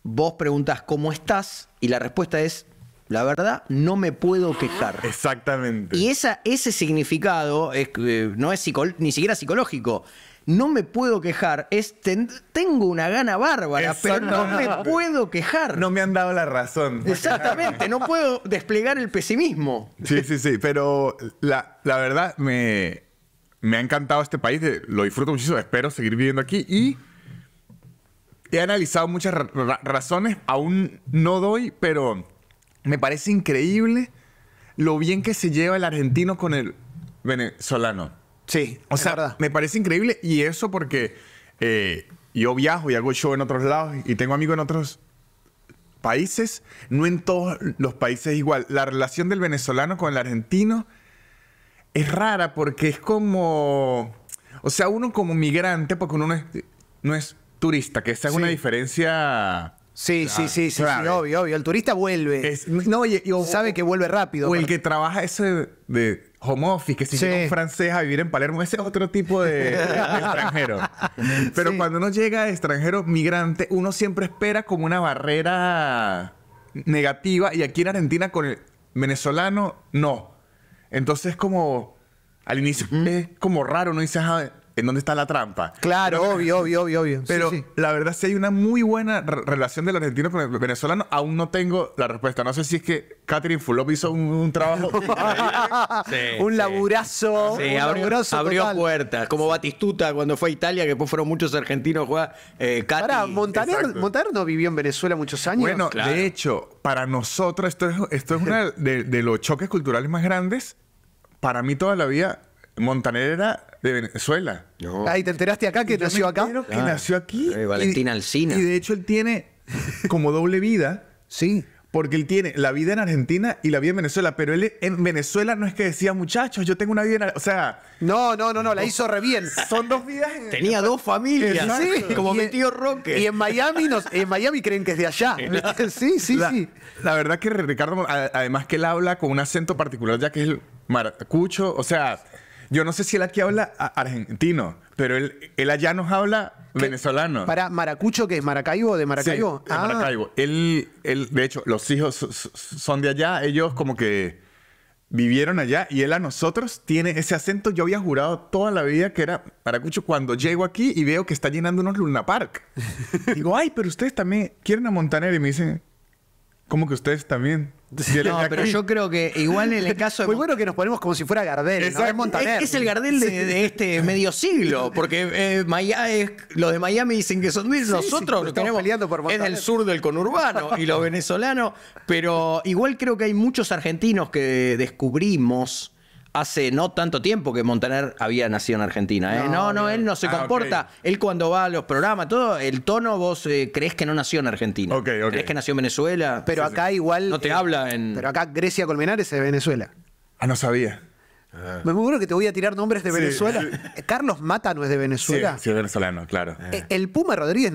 Vos preguntas cómo estás y la respuesta es la verdad, no me puedo quejar. Exactamente. Y esa, ese significado eh, no es ni siquiera psicológico. No me puedo quejar, es tengo una gana bárbara, pero no me puedo quejar. No me han dado la razón. Exactamente, no puedo desplegar el pesimismo. Sí, sí, sí, pero la, la verdad me, me ha encantado este país, eh, lo disfruto muchísimo, espero seguir viviendo aquí y he analizado muchas razones, aún no doy, pero me parece increíble lo bien que se lleva el argentino con el venezolano. Sí, o sea, me parece increíble y eso porque eh, yo viajo y hago show en otros lados y tengo amigos en otros países, no en todos los países igual. La relación del venezolano con el argentino es rara porque es como, o sea, uno como migrante, porque uno no es, turista, que esa es una diferencia Sí, sí, sí, sí, obvio, obvio. El turista vuelve. no, y- Sabe que vuelve rápido. O el que trabaja ese de home office, que si Sí. un francés a vivir en Palermo, ese es otro tipo de, extranjero. [laughs] Pero cuando uno llega de extranjero migrante, uno siempre espera como una barrera negativa. Y aquí en Argentina con el venezolano, no. Entonces como al inicio es como raro, ¿no? dice, dónde está la trampa? Claro, obvio, obvio, obvio, Pero la verdad, sí hay una muy buena relación del argentino con el venezolano. Aún no tengo la respuesta. No sé si es que Catherine Fulop hizo un, trabajo. [laughs] un laburazo. abrió, puertas. Como Batistuta cuando fue a Italia, que después fueron muchos argentinos a jugar. Eh, Montaner, Montaner, no vivió en Venezuela muchos años. Bueno, de hecho, para nosotros, esto es, esto uno de, de los choques culturales más grandes. Para mí, toda la vida, Montaner era de Venezuela. Ah, te enteraste acá que nació acá. Que ah. nació aquí. Eh, Alcina. Y de hecho él tiene como doble vida. sí. Porque él tiene la vida en Argentina y la vida en Venezuela, pero él en Venezuela no es que decía, muchachos, yo tengo una vida en... O sea... No, no, no, no, la hizo re bien. Son dos vidas... En... Tenía dos familias, sí, como mi tío Roque. Y en Miami, nos, en Miami creen que es de allá. [laughs] sí, sí, sí. La verdad que Ricardo, además que él habla con un acento particular, ya que es el maracucho, o sea... Yo no sé si él aquí habla argentino, pero él, allá nos habla venezolano. ¿Para Maracucho qué? ¿Maracaibo? ¿De Maracaibo? de ah. Maracaibo. Él, él, de hecho, los hijos son de allá. Ellos como que vivieron allá y él a nosotros tiene ese acento. Yo había jurado toda la vida que era maracucho. Cuando llego aquí y veo que está llenando unos Luna Park, [laughs] digo, ay, pero ustedes también quieren a Montaner. Y me dicen, ¿cómo que ustedes también? No, pero yo creo que igual en el caso. [laughs] Muy bueno que nos ponemos como si fuera Gardel. Es, el Gardel de, este medio siglo, porque eh, Miami, los de Miami dicen que son nosotros. Sí, tenemos, peleando por es el sur del conurbano y los venezolanos, pero igual creo que hay muchos argentinos que descubrimos hace no tanto tiempo que Montaner había nacido en Argentina. ¿eh? No, no, él no se ah, comporta. Él cuando va a los programas, todo, el tono, vos eh, crees que no nació en Argentina. Ok, Crees que nació en Venezuela. Pero acá igual. No te habla en. Pero acá Grecia Colmenares es Venezuela. Ah, no sabía. Ah. Me muero que te voy a tirar nombres de Venezuela. Eh, Carlos Mata no es de Venezuela. Sí, es venezolano, claro. Eh, el Puma Rodríguez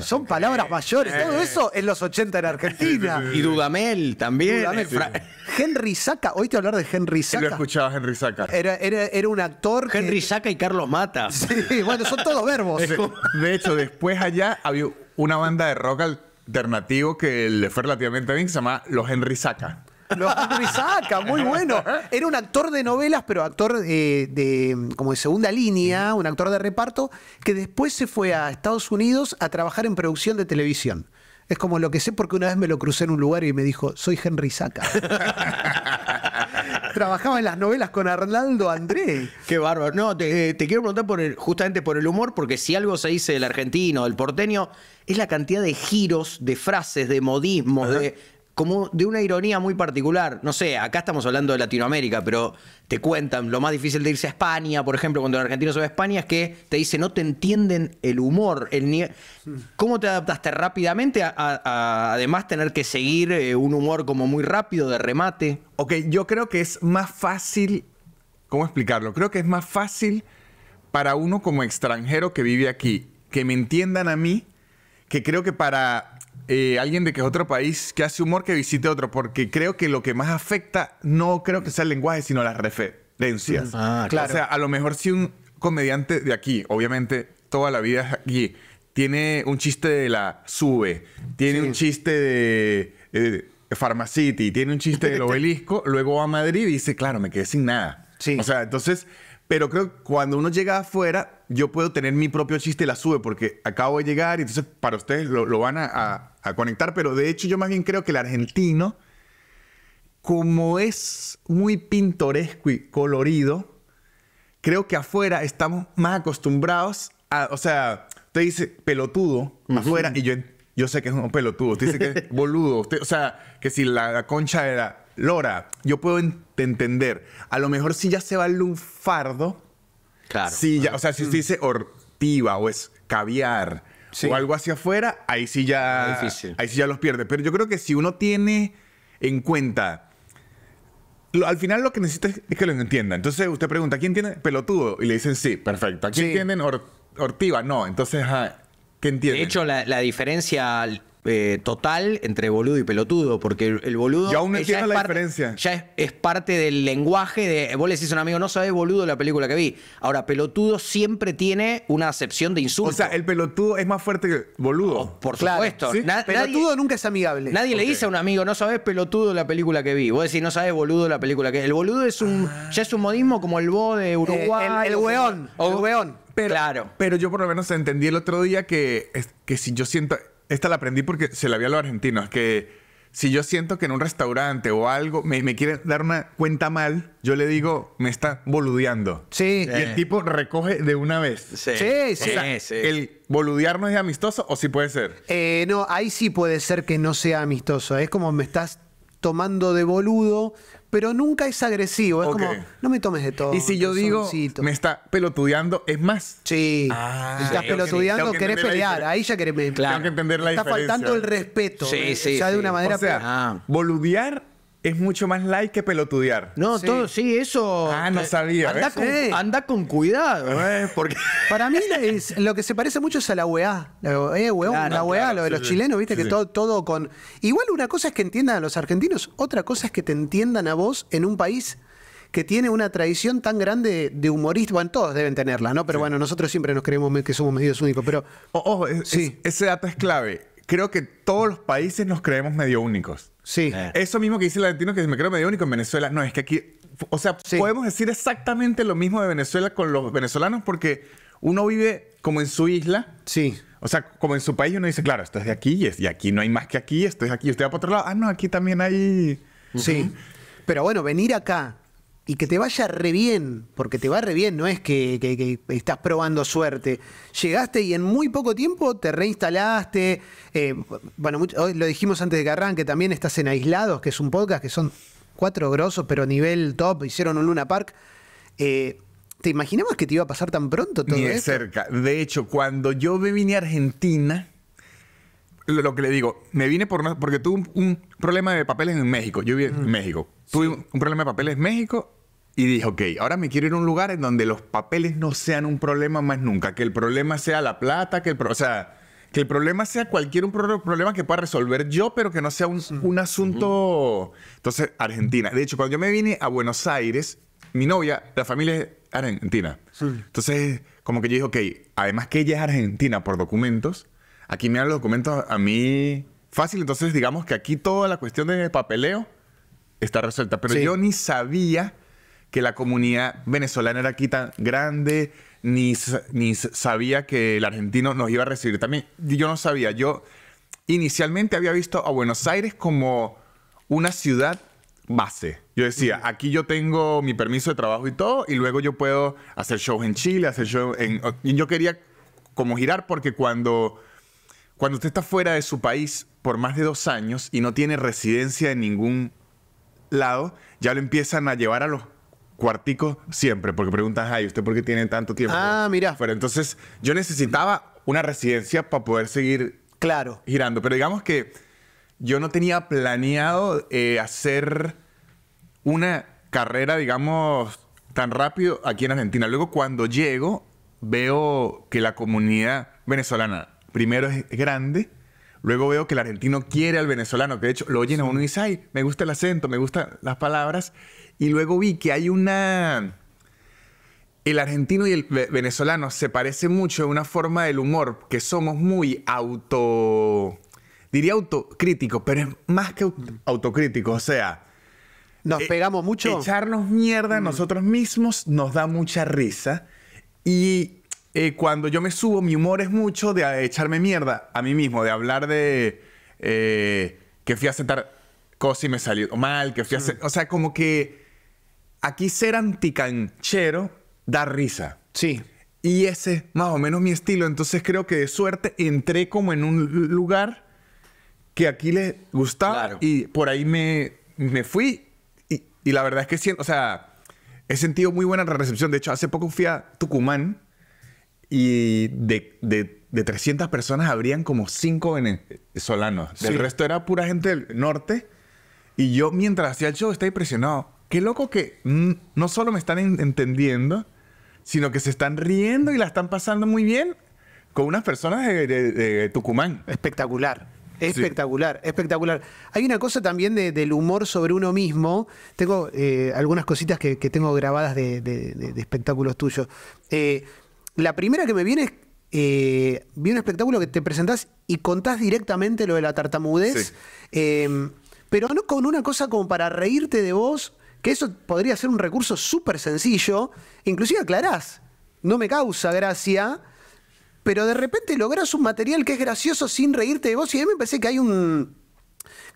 son palabras mayores. Eh. Todo eso en los 80 en Argentina. Y Dudamel también. Henry Saca, hoy te hablar de Henry Saca. Lo escuchaba Henry Saca. Era, era, un actor. Henry Saca y Carlos Mata. Sí, bueno, son todos verbos. De hecho, después allá había una banda de rock alternativo que le fue relativamente bien, que se llamaba Los Henry Saca. Lo saca, muy bueno. Era un actor de novelas, pero actor de como de segunda línea, un actor de reparto, que después se fue a Estados Unidos a trabajar en producción de televisión. Es como lo que sé porque una vez me lo crucé en un lugar y me dijo, soy Henry Saca. [laughs] Trabajaba en las novelas con Arnaldo André. Qué bárbaro. No, te, eh, quiero preguntar justamente por el humor, porque si algo se dice del argentino, del porteño, es la cantidad de giros, de frases, de modismos, de como de una ironía muy particular. No sé, acá estamos hablando de Latinoamérica, pero te cuentan lo más difícil de irse a España, por ejemplo, cuando un argentino se va a España, es que te dice no te entienden el humor. El ¿Cómo te adaptaste rápidamente a, además tener que seguir eh, un humor como muy rápido de remate? Ok, yo creo que es más fácil, ¿cómo explicarlo? Creo que es más fácil para uno como extranjero que vive aquí, que me entiendan a mí, que creo que para eh, alguien de que es otro país que hace humor que visite otro, porque creo que lo que más afecta no creo que sea el lenguaje, sino las referencias. Mm. Ah, claro. O sea, a lo mejor si un comediante de aquí, obviamente toda la vida es aquí, tiene un chiste de la sube, tiene un chiste de, farmacity tiene un chiste del [laughs] obelisco, luego va a Madrid y dice, claro, me quedé sin nada. Sí. O sea, entonces, pero creo que cuando uno llega afuera, yo puedo tener mi propio chiste y la sube porque acabo de llegar y entonces para ustedes lo, van a, conectar, pero de hecho yo más bien creo que el argentino, como es muy pintoresco y colorido, creo que afuera estamos más acostumbrados a, o sea, usted dice pelotudo afuera y yo, yo sé que es un pelotudo, usted dice que es [laughs] boludo, o sea, que si la, concha era... Lora, yo puedo entender. A lo mejor si ya se va un fardo, Claro. ya, o sea, si se mm. dice ortiva o es caviar o algo hacia afuera, ahí sí ya. Ahí sí ya los pierde. Pero yo creo que si uno tiene en cuenta. al final lo que necesita es, que lo entienda. Entonces usted pregunta, ¿quién tiene pelotudo? Y le dicen sí, perfecto. ¿A quién tienen ortiva? No, entonces, ¿qué entiende De hecho, la, la diferencia eh, total entre boludo y pelotudo, porque el, boludo. aún eh, la diferencia. Ya es, parte del lenguaje de. Vos le decís a un amigo, no sabes boludo la película que vi. Ahora, pelotudo siempre tiene una acepción de insulto. O sea, el pelotudo es más fuerte que boludo. Oh, por supuesto. pelotudo nunca es amigable. Nadie le dice a un amigo, no sabes pelotudo la película que vi. Vos decís, no sabes boludo la película que vi. El boludo es un. Ah. Ya es un modismo como el bo de eh, Uruguay. el, weón. Pero, claro. Pero yo por lo menos entendí el otro día que, que si yo siento esta la aprendí porque se la vi a los argentinos, que si yo siento que en un restaurante o algo me, quieren quiere dar una cuenta mal, yo le digo, me está boludeando. Sí. Y el tipo recoge de una vez. Sí, sí. El boludear no es amistoso o sí puede ser. Eh, no, ahí sí puede ser que no sea amistoso. Es como me estás tomando de boludo, pero nunca es agresivo. Es como, no me tomes de todo. Y si yo digo, me está pelotudeando, es más. Sí. Ah, estás pelotudeando, querés pelear. Ahí ya querés claro. Tengo que entender la está diferencia. Está faltando el respeto. Sí, sí. Ya de una manera. O sea, ah. boludear es mucho más like que pelotudear. No, todo, sí, eso. Ah, no eh, sabía. Anda, Con, cuidado. ¿eh? [laughs] Porque... Para mí es, lo que se parece mucho es a la UEA. La, eh, lo de los chilenos, viste, que todo, todo con. Igual una cosa es que entiendan a los argentinos, otra cosa es que te entiendan a vos en un país que tiene una tradición tan grande de humorista. Bueno, todos deben tenerla, ¿no? Pero bueno, nosotros siempre nos creemos que somos medios únicos. Pero. sí. ese dato es clave creo que todos los países nos creemos medio únicos. Sí. Eso mismo que dice el latino que me creo medio único en Venezuela. No, es que aquí, o sea, podemos decir exactamente lo mismo de Venezuela con los venezolanos porque uno vive como en su isla. Sí. O sea, como en su país uno dice, claro, esto es de aquí y, aquí no hay más que aquí, esto es aquí, usted va para otro lado. Ah, no, aquí también hay... Sí. Pero bueno, venir acá y que te vaya re bien, porque te va re bien, no es que, que, estás probando suerte. Llegaste y en muy poco tiempo te reinstalaste. Eh, bueno, hoy lo dijimos antes de que también estás en Aislados, que es un podcast que son cuatro grosos, pero a nivel top, hicieron un Luna Park. Eh, ¿Te imaginabas que te iba a pasar tan pronto todo Ni de cerca. De hecho, cuando yo me vine a Argentina, lo que le digo, me vine por porque tuve un, problema de papeles en México. Yo vi en mm. México. Tuve un problema de papeles en México y dije, ok, ahora me quiero ir a un lugar en donde los papeles no sean un problema más nunca. Que el problema sea la plata, que el, o sea, que el problema sea cualquier un problema que pueda resolver yo, pero que no sea un, un asunto. Entonces, Argentina. De hecho, cuando yo me vine a Buenos Aires, mi novia, la familia es argentina. Entonces, como que yo dije, ok, además que ella es argentina por documentos Aquí me dan los documentos a mí fácil. Entonces, digamos que aquí toda la cuestión de papeleo está resuelta. Pero yo ni sabía que la comunidad venezolana era aquí tan grande, ni, ni sabía que el argentino nos iba a recibir. También yo no sabía. Yo inicialmente había visto a Buenos Aires como una ciudad base. Yo decía, aquí yo tengo mi permiso de trabajo y todo, y luego yo puedo hacer shows en Chile, hacer shows en... yo quería como girar porque cuando cuando usted está fuera de su país por más de dos años y no tiene residencia en ningún lado, ya lo empiezan a llevar a los cuarticos siempre, porque preguntan, ay, ¿usted por qué tiene tanto tiempo? Ah, mira. Pero entonces yo necesitaba una residencia para poder seguir claro. girando. Pero digamos que yo no tenía planeado eh, hacer una carrera, digamos, tan rápido aquí en Argentina. Luego cuando llego, veo que la comunidad venezolana primero es grande, luego veo que el argentino quiere al venezolano, que de hecho lo oyen a uno y dice, ay, me gusta el acento, me gustan las palabras, y luego vi que hay una... El argentino y el venezolano se parecen mucho en una forma del humor, que somos muy auto... Diría autocrítico, pero es más que autocríticos. autocrítico, o sea... Nos eh, pegamos mucho. Echarnos mierda a mm. nosotros mismos nos da mucha risa. Y eh, cuando yo me subo, mi humor es mucho de eh, echarme mierda a mí mismo, de hablar de eh, que fui a sentar cosas y me salió mal, que fui a hacer... O sea, como que aquí ser anticanchero da risa. Sí. Y ese más o menos mi estilo. Entonces creo que de suerte entré como en un lugar que aquí les gustaba y por ahí me, fui. Y, la verdad es que, siento o sea, he sentido muy buena recepción. De hecho, hace poco fui a Tucumán y de, 300 personas habrían como 5 venezolanos. Eh, el resto era pura gente del norte. Y yo mientras hacía el show estaba impresionado. Qué loco que mm, no solo me están entendiendo, sino que se están riendo y la están pasando muy bien con unas personas de, Tucumán. Espectacular. Espectacular, espectacular. Hay una cosa también del humor sobre uno mismo. Tengo eh, algunas cositas que, tengo grabadas de, espectáculos tuyos. Eh, la primera que me viene es, eh, vi un espectáculo que te presentás y contás directamente lo de la tartamudez, em, pero no con una cosa como para reírte de vos, que eso podría ser un recurso súper sencillo, inclusive aclarás, no me causa gracia, pero de repente logras un material que es gracioso sin reírte de vos y a mí me parece que hay un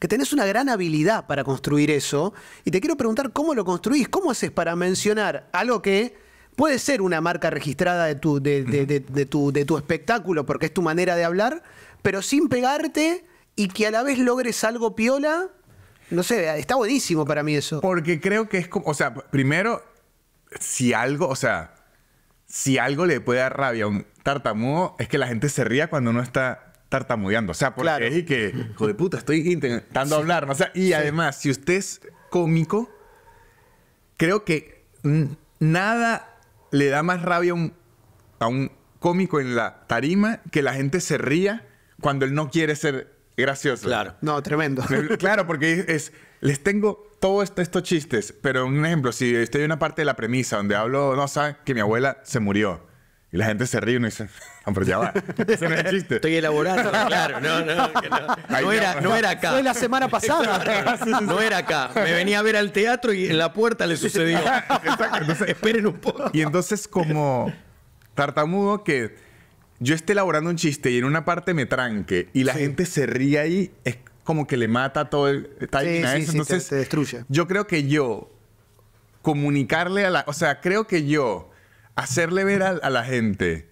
que tenés una gran habilidad para construir eso y te quiero preguntar cómo lo construís, cómo haces para mencionar algo que puede ser una marca registrada de tu, de, de, de, tu, espectáculo, porque es tu manera de hablar, pero sin pegarte y que a la vez logres algo piola. No sé, está buenísimo para mí eso. Porque creo que es como, o sea, primero, si algo, o sea, si algo le puede dar rabia a un tartamudo, es que la gente se ría cuando no está tartamudeando. O sea, porque claro. es que, hijo de puta, estoy intentando hablar. O y además, si usted es cómico, creo que nada le da más rabia a un cómico en la tarima que la gente se ría cuando él no quiere ser gracioso. Claro. No, tremendo. [laughs] Claro, porque es, les tengo todos este, estos chistes, pero un ejemplo, si estoy en una parte de la premisa donde hablo, no saben que mi abuela se murió. Y la gente se ríe y uno dice, ¡Hombre, [laughs] ya va, [laughs] ¿Ese no es chiste. Estoy elaborando, [laughs] claro, no, no, no. No era, no era acá. Fue la semana pasada. No era acá. Me venía a ver al teatro y en la puerta le sucedió. entonces- Esperen un poco. Y entonces como tartamudo que yo esté elaborando un chiste y en una parte me tranque y la gente se ríe ahí, es como que le mata todo el Sí, sí, Entonces, te destruye. yo creo que yo comunicarle a la... O sea, creo que yo hacerle ver a, la gente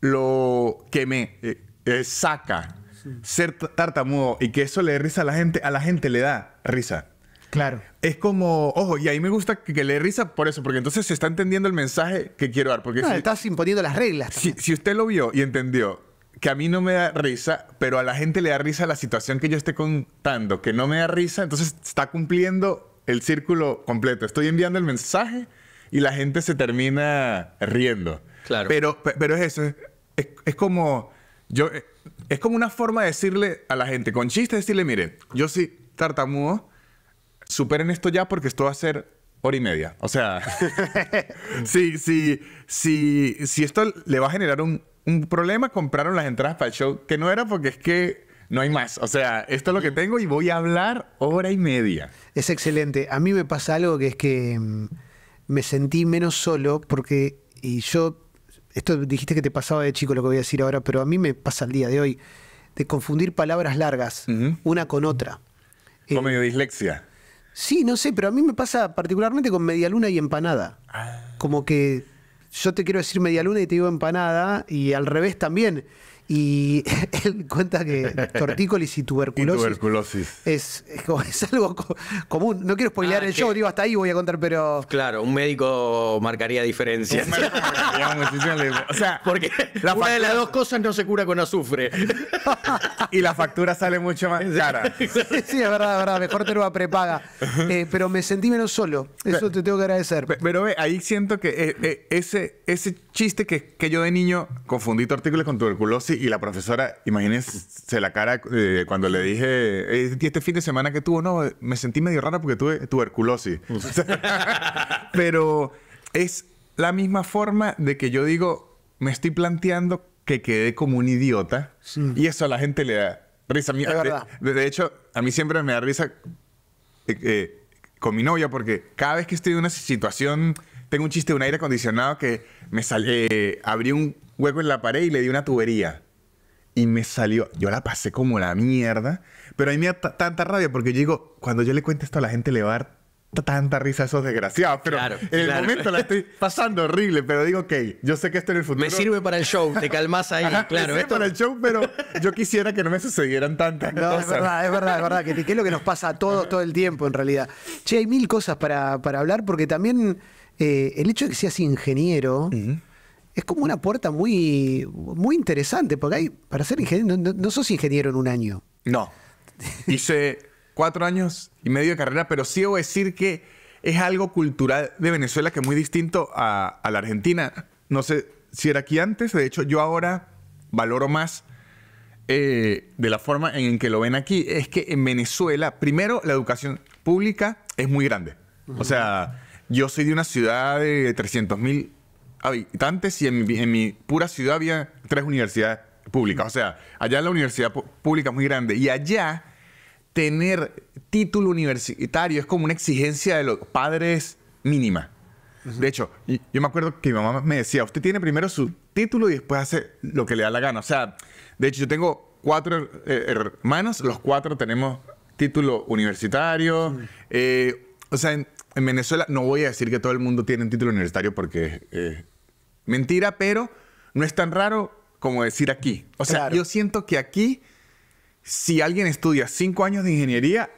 lo que me eh, eh, saca ser tartamudo y que eso le dé risa a la gente, a la gente le da risa. Claro. Es como, ojo, y ahí me gusta que, le dé risa por eso, porque entonces se está entendiendo el mensaje que quiero dar. Porque no, estás imponiendo las reglas. Si, si usted lo vio y entendió que a mí no me da risa, pero a la gente le da risa la situación que yo esté contando, que no me da risa, entonces está cumpliendo el círculo completo. Estoy enviando el mensaje y la gente se termina riendo. Claro. Pero, pero es eso, es, como yo eh, es como una forma de decirle a la gente con chiste decirle, mire, yo sí tartamudo, superen esto ya porque esto va a ser hora y media. O sea, [laughs] si, si, si esto le va a generar un, un problema, compraron las entradas para el show, que no era porque es que no hay más. O sea, esto es lo que tengo y voy a hablar hora y media. Es excelente. A mí me pasa algo que es que mm, me sentí menos solo porque, y yo, esto dijiste que te pasaba de chico lo que voy a decir ahora, pero a mí me pasa el día de hoy, de confundir palabras largas una con otra. Eh, con medio dislexia. Sí, no sé, pero a mí me pasa particularmente con media luna y empanada. Ah. Como que yo te quiero decir medialuna y te digo empanada, y al revés también. Y [laughs] él cuenta que tortícolis y tuberculosis, tuberculosis. Es, algo común. No quiero spoilear ah, el show, digo, hasta ahí voy a contar, pero. Claro, un médico marcaría diferencias. [laughs] o sea, porque la una de las dos cosas no se cura con azufre. y la factura sale mucho más cara. [laughs] sí, es verdad, verdad. Mejor te lo prepaga. Eh, pero me sentí menos solo. Eso te tengo que agradecer. Pero ve, ahí siento que eh, eh, ese, ese chiste que, que yo de niño confundí tortícolis con tuberculosis y la profesora, imagínense la cara eh, cuando le dije, este fin de semana que tuvo? No, me sentí medio rara porque tuve tuberculosis. Mm. [laughs] Pero es la misma forma de que yo digo, me estoy planteando que quedé como un idiota. Y eso a la gente le da risa. de, hecho, a mí siempre me da risa eh, eh, con mi novia porque cada vez que estoy en una situación, tengo un chiste de un aire acondicionado que me sale, abrí un hueco en la pared y le di una tubería. Y me salió, yo la pasé como la mierda, pero a mí me da tanta rabia porque yo digo, cuando yo le cuente esto a la gente le va a dar tanta risa a esos desgraciados, pero en el momento la estoy [laughs] pasando horrible, pero digo, ok, yo sé que esto en el futuro... Me sirve para el show, te calmas ahí, claro. Me sirve para el show, pero yo quisiera que no me sucedieran tantas no, cosas. Es verdad, es verdad, es verdad, que, es lo que nos pasa a todo el tiempo en realidad. Che, hay mil cosas para, para hablar porque también eh, el hecho de que seas ingeniero es como una puerta muy, muy interesante, porque hay, para ser ingeniero, no, sos ingeniero en un año. No. Hice cuatro años y medio de carrera, pero sí debo decir que es algo cultural de Venezuela que es muy distinto a, la Argentina. No sé si era aquí antes, de hecho yo ahora valoro más eh, de la forma en que lo ven aquí, es que en Venezuela, primero, la educación pública es muy grande. O sea, yo soy de una ciudad de 300.000. mil habitantes y en mi, en mi pura ciudad había tres universidades públicas. O sea, allá la universidad pública es muy grande y allá tener título universitario es como una exigencia de los padres mínima. De hecho, yo me acuerdo que mi mamá me decía, usted tiene primero su título y después hace lo que le da la gana. O sea, de hecho yo tengo cuatro eh, hermanos, los cuatro tenemos título universitario. Eh, o sea, en, Venezuela no voy a decir que todo el mundo tiene un título universitario porque eh, Mentira, pero no es tan raro como decir aquí. O sea, yo siento que aquí, si alguien estudia cinco años de ingeniería,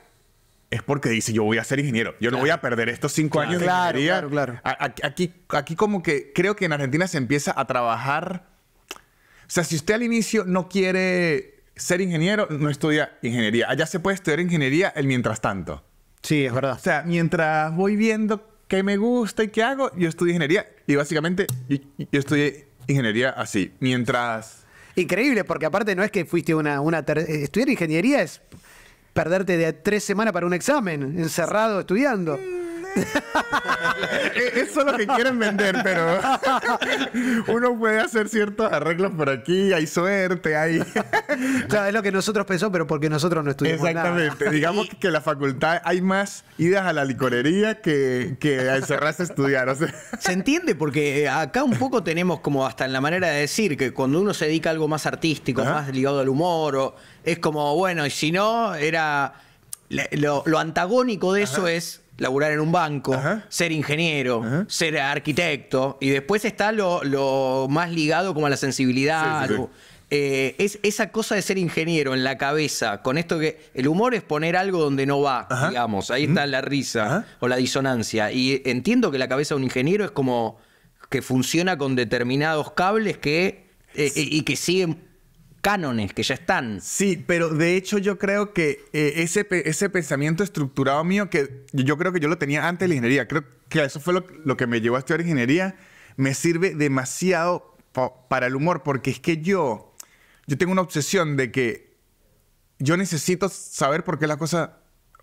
es porque dice, yo voy a ser ingeniero, yo no voy a perder estos cinco años de ingeniería. Claro, Aquí, aquí como que creo que en Argentina se empieza a trabajar. O sea, si usted al inicio no quiere ser ingeniero, no estudia ingeniería. Allá se puede estudiar ingeniería el mientras tanto. Sí, es verdad. O sea, mientras voy viendo qué me gusta y qué hago, yo estudio ingeniería y básicamente yo, yo estudié ingeniería así, mientras... Increíble, porque aparte no es que fuiste una... una eh, Estudiar ingeniería es perderte de tres semanas para un examen, encerrado, estudiando. Mm, eh, eso es lo que quieren vender, pero [laughs] uno puede hacer ciertos arreglos por aquí, hay suerte, hay... [laughs] claro, es lo que nosotros pensamos, pero porque nosotros no estudiamos Exactamente. Digamos que la facultad hay más idas a la licorería que, que a encerrarse a estudiar. Se entiende, porque eh, acá un poco tenemos como hasta en la manera de decir que cuando uno se dedica a algo más artístico, más ligado al humor, o, es como, bueno, y si no, era... Lo, antagónico de eso es laburar en un banco, ser ingeniero, ser arquitecto, y después está lo, más ligado como a la sensibilidad. Eh, es esa cosa de ser ingeniero en la cabeza, con esto que el humor es poner algo donde no va, digamos, ahí está la risa o la disonancia, y entiendo que la cabeza de un ingeniero es como que funciona con determinados cables que, eh, y que siguen cánones que ya están. Sí, pero de hecho yo creo que eh, ese, pensamiento estructurado mío, que yo creo que yo lo tenía antes de la ingeniería, creo que eso fue lo, que me llevó a estudiar ingeniería, me sirve demasiado para el humor, porque es que yo, yo tengo una obsesión de que yo necesito saber por qué las cosas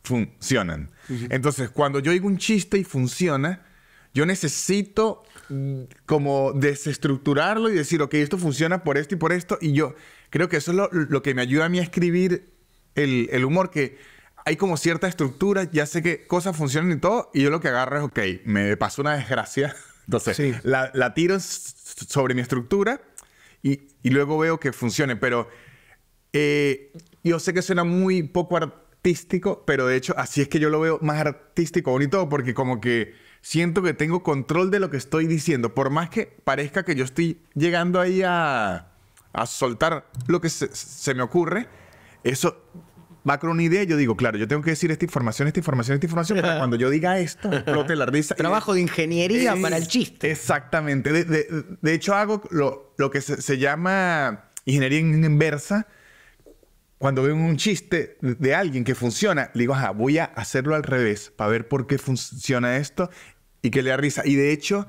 funcionan. Entonces, cuando yo oigo un chiste y funciona, yo necesito mm, como desestructurarlo y decir, ok, esto funciona por esto y por esto, y yo, Creo que eso es lo, que me ayuda a mí a escribir el, humor, que hay como cierta estructura, ya sé que cosas funcionan y todo, y yo lo que agarro es, ok, me pasó una desgracia, [laughs] entonces la, la, tiro sobre mi estructura y, y luego veo que funcione, pero eh, yo sé que suena muy poco artístico, pero de hecho así es que yo lo veo más artístico, bonito, porque como que siento que tengo control de lo que estoy diciendo, por más que parezca que yo estoy llegando ahí a a soltar lo que se, me ocurre, eso va con una idea, yo digo, claro, yo tengo que decir esta información, esta información, esta información, para cuando yo diga esto, [laughs] explote la risa. Trabajo de ingeniería para el chiste. Exactamente. De, de, hecho, hago lo, que se, llama ingeniería inversa. Cuando veo un chiste de, alguien que funciona, le digo, ajá, voy a hacerlo al revés para ver por qué funciona esto y que le da risa. Y de hecho,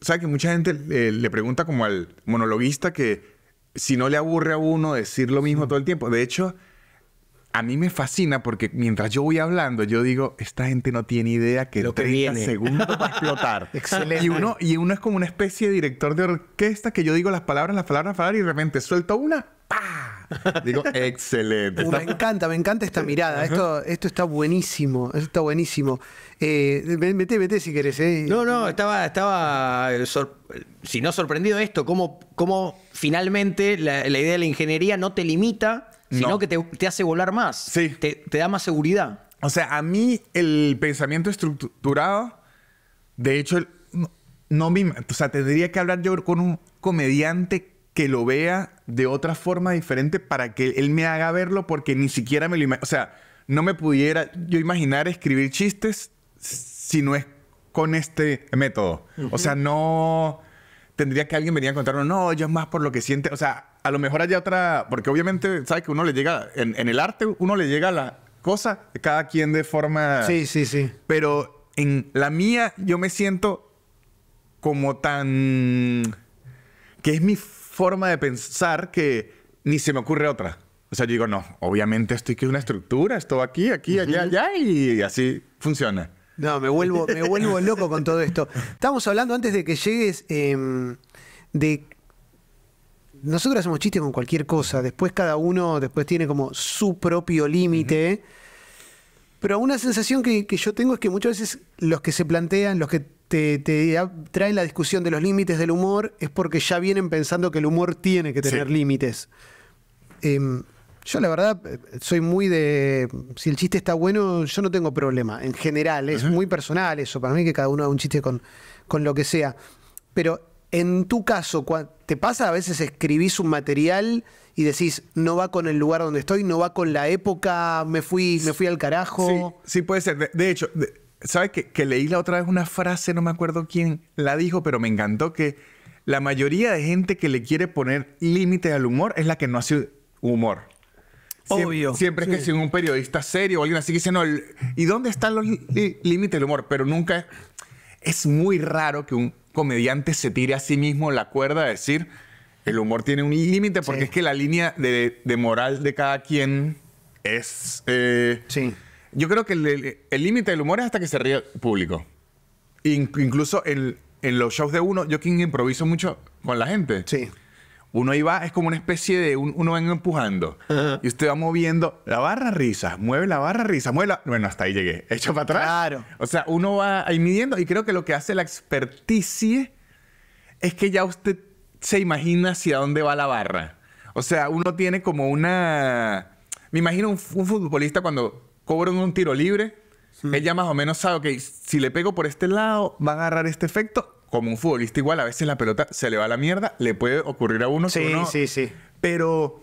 ¿sabes que mucha gente le pregunta como al monologuista que si no le aburre a uno decir lo mismo todo el tiempo. De hecho, a mí me fascina porque mientras yo voy hablando, yo digo, esta gente no tiene idea que lo 30 segundos va a [laughs] explotar. Excelente. Y uno, y uno es como una especie de director de orquesta que yo digo las palabras, las palabras, las palabras y de repente suelto una, ¡pah! [laughs] Digo, excelente. Uh, me encanta, me encanta esta mirada. Esto, esto está buenísimo, esto está buenísimo. Eh, mete, si querés. Eh. No, no, estaba, estaba eh, si no sorprendido esto, cómo, finalmente la, idea de la ingeniería no te limita, sino que te, hace volar más. Sí. Te, da más seguridad. O sea, a mí el pensamiento estructurado, de hecho, no, no me, o sea, tendría que hablar yo con un comediante que lo vea de otra forma diferente para que él me haga verlo porque ni siquiera me lo imagino. O sea, no me pudiera yo imaginar escribir chistes si no es con este método. O sea, no tendría que alguien venir a contarlo. no, yo es más por lo que siente. O sea, a lo mejor haya otra, porque obviamente, ¿sabes? Que uno le llega, en, en el arte uno le llega a la cosa, de cada quien de forma... Sí, sí, sí. Pero en la mía yo me siento como tan... que es mi forma de pensar que ni se me ocurre otra. O sea, yo digo, no, obviamente estoy que una estructura, esto aquí, aquí, allá, allá, y así funciona. No, me vuelvo, me vuelvo loco con todo esto. Estábamos hablando antes de que llegues em, de... Nosotros hacemos chistes con cualquier cosa, después cada uno después tiene como su propio límite. Pero una sensación que yo tengo es que muchas veces los que se plantean, los que te, te traen la discusión de los límites del humor es porque ya vienen pensando que el humor tiene que tener límites. Em, yo la verdad soy muy de, si el chiste está bueno, yo no tengo problema. En general, es muy personal eso, para mí que cada uno haga un chiste con, con lo que sea. Pero en tu caso, ¿te pasa a veces escribís un material y decís, no va con el lugar donde estoy, no va con la época, me fui, me fui al carajo? Sí, puede ser. De, hecho, ¿Sabes que, que leí la otra vez una frase, no me acuerdo quién la dijo, pero me encantó que la mayoría de gente que le quiere poner límite al humor es la que no hace humor. Obvio. Siempre es que si un periodista serio o alguien así que dice, no, ¿y dónde están los límites del humor? Pero nunca es muy raro que un comediante se tire a sí mismo la cuerda a decir, el humor tiene un límite, porque es que la línea de, moral de cada quien es... Eh, sí yo creo que el límite del humor es hasta que se ríe el público. incluso en, los shows de uno, yo que improviso mucho con la gente. Sí. Uno ahí va, es como una especie de uno va empujando. Y usted va moviendo la barra risa, mueve la barra risa, mueve la. Bueno, hasta ahí llegué. Hecho para atrás. Claro. O sea, uno va ahí midiendo y creo que lo que hace la experticia es que ya usted se imagina hacia dónde va la barra. O sea, uno tiene como una. Me imagino un futbolista cuando en un tiro libre, ella más o menos sabe, que si le pego por este lado, va a agarrar este efecto. Como un futbolista igual, a veces la pelota se le va a la mierda, le puede ocurrir a uno. Sí, sí, sí. Pero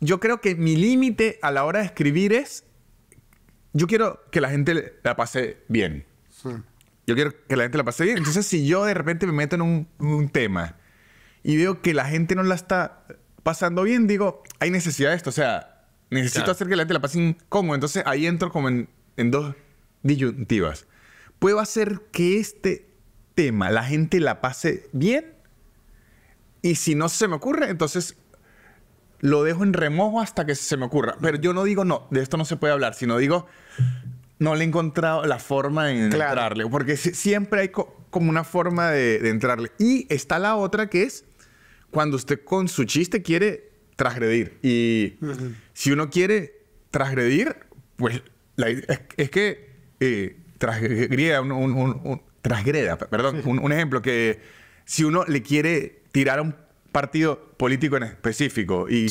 yo creo que mi límite a la hora de escribir es, yo quiero que la gente la pase bien. Yo quiero que la gente la pase bien. Entonces, si yo de repente me meto en un, tema y veo que la gente no la está pasando bien, digo, hay necesidad de esto. O sea, Necesito hacer que la gente la pase incómodo. Entonces ahí entro como en, en dos disyuntivas. ¿Puedo hacer que este tema la gente la pase bien? Y si no se me ocurre, entonces lo dejo en remojo hasta que se me ocurra. Pero yo no digo, no, de esto no se puede hablar, sino digo, no le he encontrado la forma de entrarle. Porque siempre hay como una forma de, de, entrarle. Y está la otra que es cuando usted con su chiste quiere transgredir. Y si uno quiere transgredir, pues es, que eh, transgreda, un, transgreda, perdón, un, ejemplo que si uno le quiere tirar a un partido político en específico y,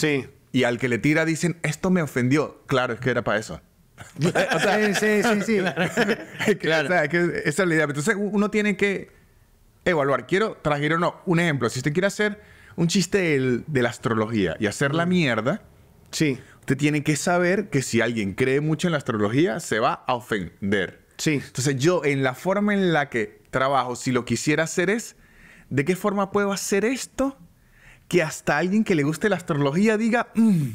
y al que le tira dicen, esto me ofendió, claro, es que era para eso. [laughs] o [laughs] sí, sí, sí. [laughs] esa es la idea. Entonces uno tiene que evaluar, quiero transgredir o no. Un ejemplo, si usted quiere hacer un chiste de la astrología y hacer la mm. mierda, sí. usted tiene que saber que si alguien cree mucho en la astrología, se va a ofender. Sí. Entonces yo, en la forma en la que trabajo, si lo quisiera hacer es, ¿de qué forma puedo hacer esto? Que hasta alguien que le guste la astrología diga, mm"?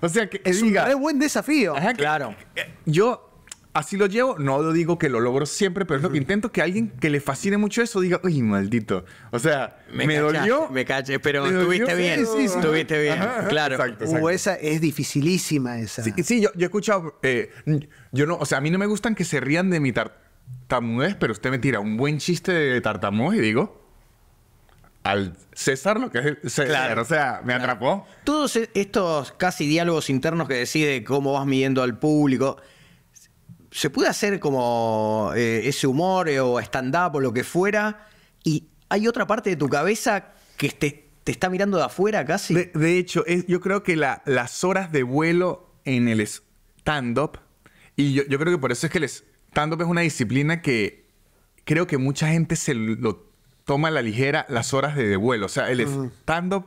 o sea, que es un buen desafío. claro. Eh, yo así lo llevo. No lo digo que lo logro siempre, pero es lo que intento que alguien que le fascine mucho eso diga, uy, maldito. O sea, me, dolió. Me caché, pero estuviste bien. Estuviste bien. claro. O uh, esa es dificilísima esa. Sí, yo, yo, he escuchado. Eh, yo no, o sea, a mí no me gustan que se rían de mi tartamudez, pero usted me tira un buen chiste de tartamudez y digo, al César lo que es César. o sea, me atrapó. Todos estos casi diálogos internos que decide cómo vas midiendo al público, se puede hacer como eh, ese humor eh, o stand-up o lo que fuera, y hay otra parte de tu cabeza que te, te está mirando de afuera casi. De, hecho, yo creo que las horas de vuelo en el stand-up, y yo, creo que por eso es que el stand-up es una disciplina que creo que mucha gente se lo toma a la ligera las horas de vuelo. O sea, el mm. stand-up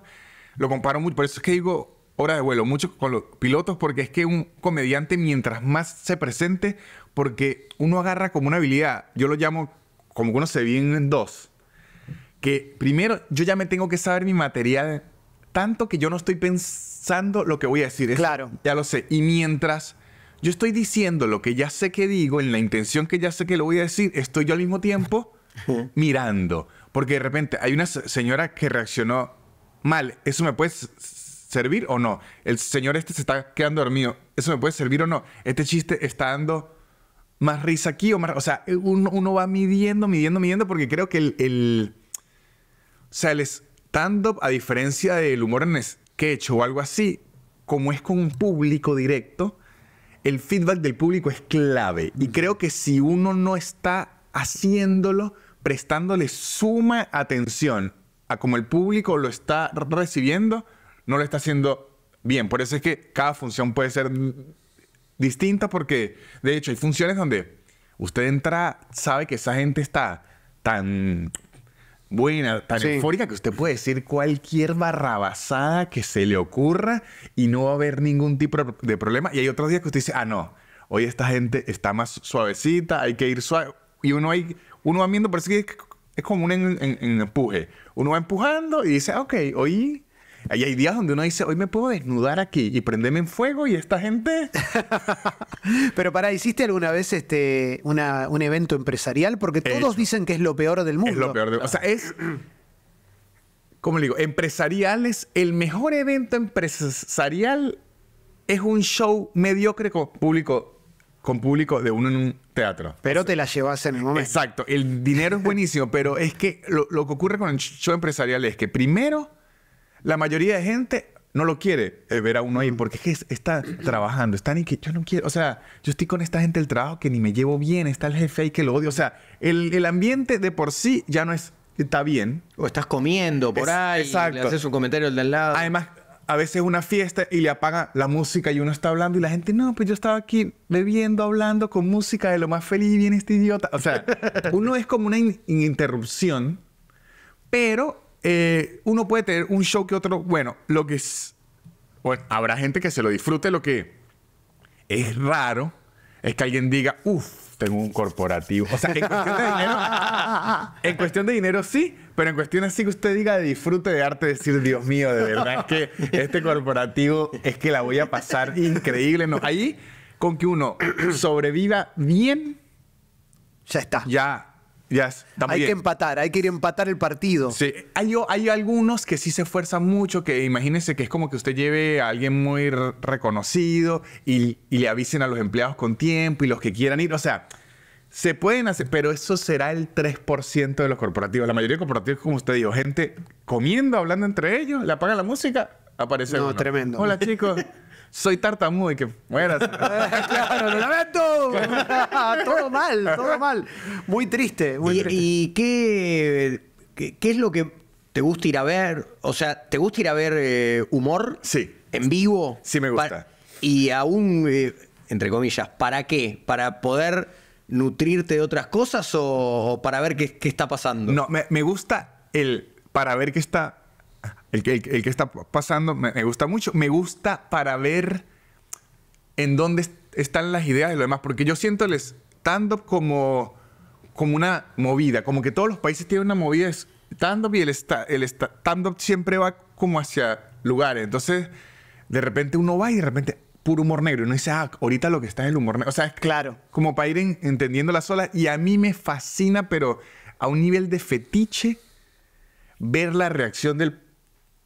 lo comparo mucho, por eso es que digo hora de vuelo, mucho con los pilotos, porque es que un comediante mientras más se presente, porque uno agarra como una habilidad, yo lo llamo como que uno se viene en dos, que primero yo ya me tengo que saber mi material tanto que yo no estoy pensando lo que voy a decir. Es, claro. Ya lo sé. Y mientras yo estoy diciendo lo que ya sé que digo, en la intención que ya sé que lo voy a decir, estoy yo al mismo tiempo [laughs] mirando. Porque de repente hay una señora que reaccionó mal. Eso me puede servir o no? El señor este se está quedando dormido, ¿eso me puede servir o no? Este chiste está dando más risa aquí o más... O sea, uno, va midiendo, midiendo, midiendo porque creo que el... o sea, el stand-up, a diferencia del humor en sketch o algo así, como es con un público directo, el feedback del público es clave. Y creo que si uno no está haciéndolo, prestándole suma atención a como el público lo está recibiendo, no lo está haciendo bien. Por eso es que cada función puede ser distinta porque, de hecho, hay funciones donde usted entra, sabe que esa gente está tan buena, tan eufórica que usted puede decir cualquier barrabasada que se le ocurra y no va a haber ningún tipo de problema. Y hay otros días que usted dice, ah, no, hoy esta gente está más suavecita, hay que ir suave. Y uno, va viendo, parece que es como un empuje. Uno va empujando y dice, ah, ok, hoy hay días donde uno dice, hoy me puedo desnudar aquí y prenderme en fuego y esta gente. [laughs] Pero para, ¿hiciste alguna vez este un evento empresarial? Porque todos dicen que es lo peor del mundo. Es lo peor del mundo. O sea, ah. es. ¿Cómo le digo? Empresariales, el mejor evento empresarial es un show mediocre con público con público de uno en un teatro. Pero te la llevas en el momento. Exacto. El dinero es buenísimo, pero es que lo, lo, que ocurre con el show empresarial es que primero la mayoría de gente no lo quiere eh, ver a uno ahí porque es que está trabajando, está ni que yo no quiero, o sea, yo estoy con esta gente del trabajo que ni me llevo bien, está el jefe ahí que lo odio, o sea, el, ambiente de por sí ya no es, está bien. O estás comiendo por ahí, exacto. le haces un comentario al de al lado. Además, a veces una fiesta y le apaga la música y uno está hablando y la gente, no, pues yo estaba aquí bebiendo, hablando con música de lo más feliz y viene este idiota. O sea, [laughs] uno es como una interrupción, pero eh, uno puede tener un show que otro, bueno, lo que es, habrá gente que se lo disfrute, lo que es raro es que alguien diga, uff, tengo un corporativo. O sea, [laughs] en cuestión de dinero, sí, pero en cuestión así que usted diga de disfrute de arte, decir, Dios mío, de verdad es que este corporativo es que la voy a pasar increíble. No, ahí con que uno sobreviva bien, ya está. Ya hay que empatar, hay que ir a empatar el partido. Sí, hay, algunos que sí se esfuerzan mucho, que imagínense que es como que usted lleve a alguien muy reconocido y, le avisen a los empleados con tiempo y los que quieran ir, o sea, se pueden hacer, pero eso será el 3% de los corporativos. La mayoría de corporativos, como usted dijo, gente comiendo, hablando entre ellos, le apagan la música, aparece. No, tremendo. Hola chicos. [laughs] soy tartamudo y que mueras. [laughs] claro, lo lamento. [laughs] todo mal, todo mal. Muy triste. Muy ¿Y, triste. y qué, qué, es lo que te gusta ir a ver? O sea, ¿te gusta ir a ver eh, humor? Sí. ¿En vivo? Sí, me gusta. y aún, eh, entre comillas, ¿para qué? Para poder nutrirte de otras cosas o, para ver qué, está pasando? No, me, me gusta el para ver qué está el, que está pasando me, gusta mucho. Me gusta para ver en dónde están las ideas y lo demás, porque yo siento el stand-up como, como una movida, como que todos los países tienen una movida es stand y el, el stand-up siempre va como hacia lugares. Entonces, de repente uno va y de repente puro humor negro. Y uno dice, ah, ahorita lo que está es el humor negro. O sea, es claro. Como para ir entendiendo las olas. Y a mí me fascina, pero a un nivel de fetiche, ver la reacción del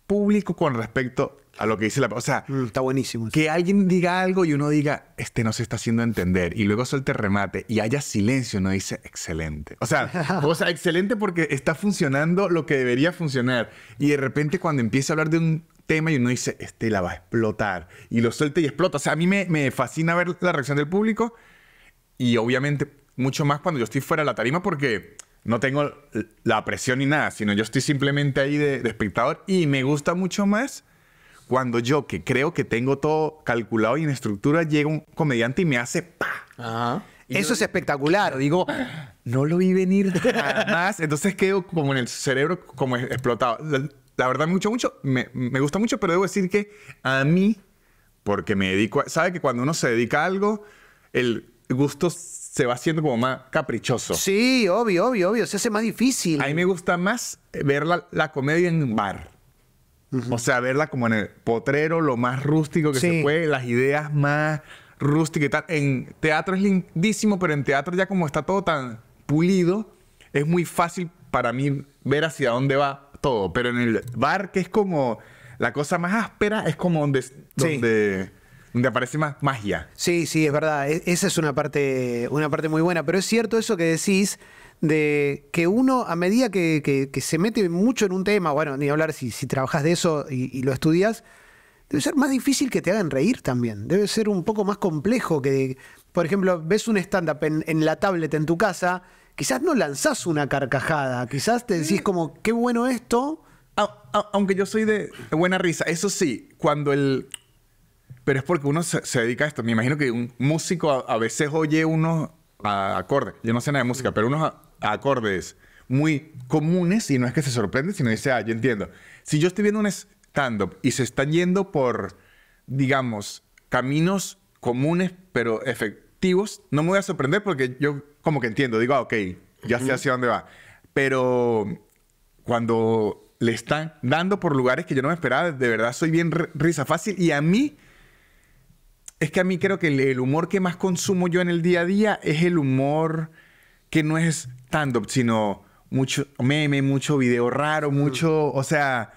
público con respecto a lo que dice la... O sea, mm, está buenísimo. Que alguien diga algo y uno diga, este no se está haciendo entender, y luego suelte remate y haya silencio, uno dice, excelente. [laughs] O sea, excelente porque está funcionando lo que debería funcionar. Y de repente cuando empieza a hablar de un tema y uno dice, este la va a explotar, y lo suelte y explota. O sea, a mí me, me fascina ver la reacción del público y obviamente mucho más cuando yo estoy fuera de la tarima porque no tengo la presión ni nada, sino yo estoy simplemente ahí de, espectador y me gusta mucho más cuando yo, que creo que tengo todo calculado y en estructura, llega un comediante y me hace ¡pa! Eso es espectacular. Digo, no lo vi venir [laughs] más. Entonces quedo como en el cerebro como explotado. La, verdad, mucho, mucho. Me, me, gusta mucho, pero debo decir que a mí, porque me dedico... A, ¿Sabe que cuando uno se dedica a algo, el gusto se va haciendo como más caprichoso. Sí, obvio, obvio, obvio. Se hace más difícil. A mí me gusta más eh, ver la, comedia en un bar. O sea, verla como en el potrero, lo más rústico que se puede, las ideas más rústicas y tal. En teatro es lindísimo, pero en teatro ya como está todo tan pulido, es muy fácil para mí ver hacia dónde va todo. Pero en el bar, que es como la cosa más áspera, es como donde donde aparece más magia. Sí, sí, es verdad. E-, esa es una parte, una parte muy buena. Pero es cierto eso que decís de que uno, a medida que, se mete mucho en un tema, bueno, ni hablar si, trabajas de eso y, lo estudias, debe ser más difícil que te hagan reír también. Debe ser un poco más complejo que, por ejemplo, ves un stand-up en la tablet en tu casa, quizás no lanzás una carcajada, quizás te decís como, qué bueno esto aunque yo soy de buena risa, eso sí, cuando el, pero es porque uno se, dedica a esto. Me imagino que un músico a, veces oye unos acordes. Yo no sé nada de música, mm. pero unos acordes muy comunes y no es que se sorprende, sino dice, ah, yo entiendo. Si yo estoy viendo un stand-up y se están yendo por, digamos, caminos comunes pero efectivos, no me voy a sorprender porque yo como que entiendo, digo, ah, ok, ya sé hacia dónde va. Pero cuando le están dando por lugares que yo no me esperaba, de verdad soy bien risa fácil y a mí es que a mí creo que el, humor que más consumo yo en el día a día es el humor que no es stand-up, sino mucho meme, mucho video raro, mucho. O sea,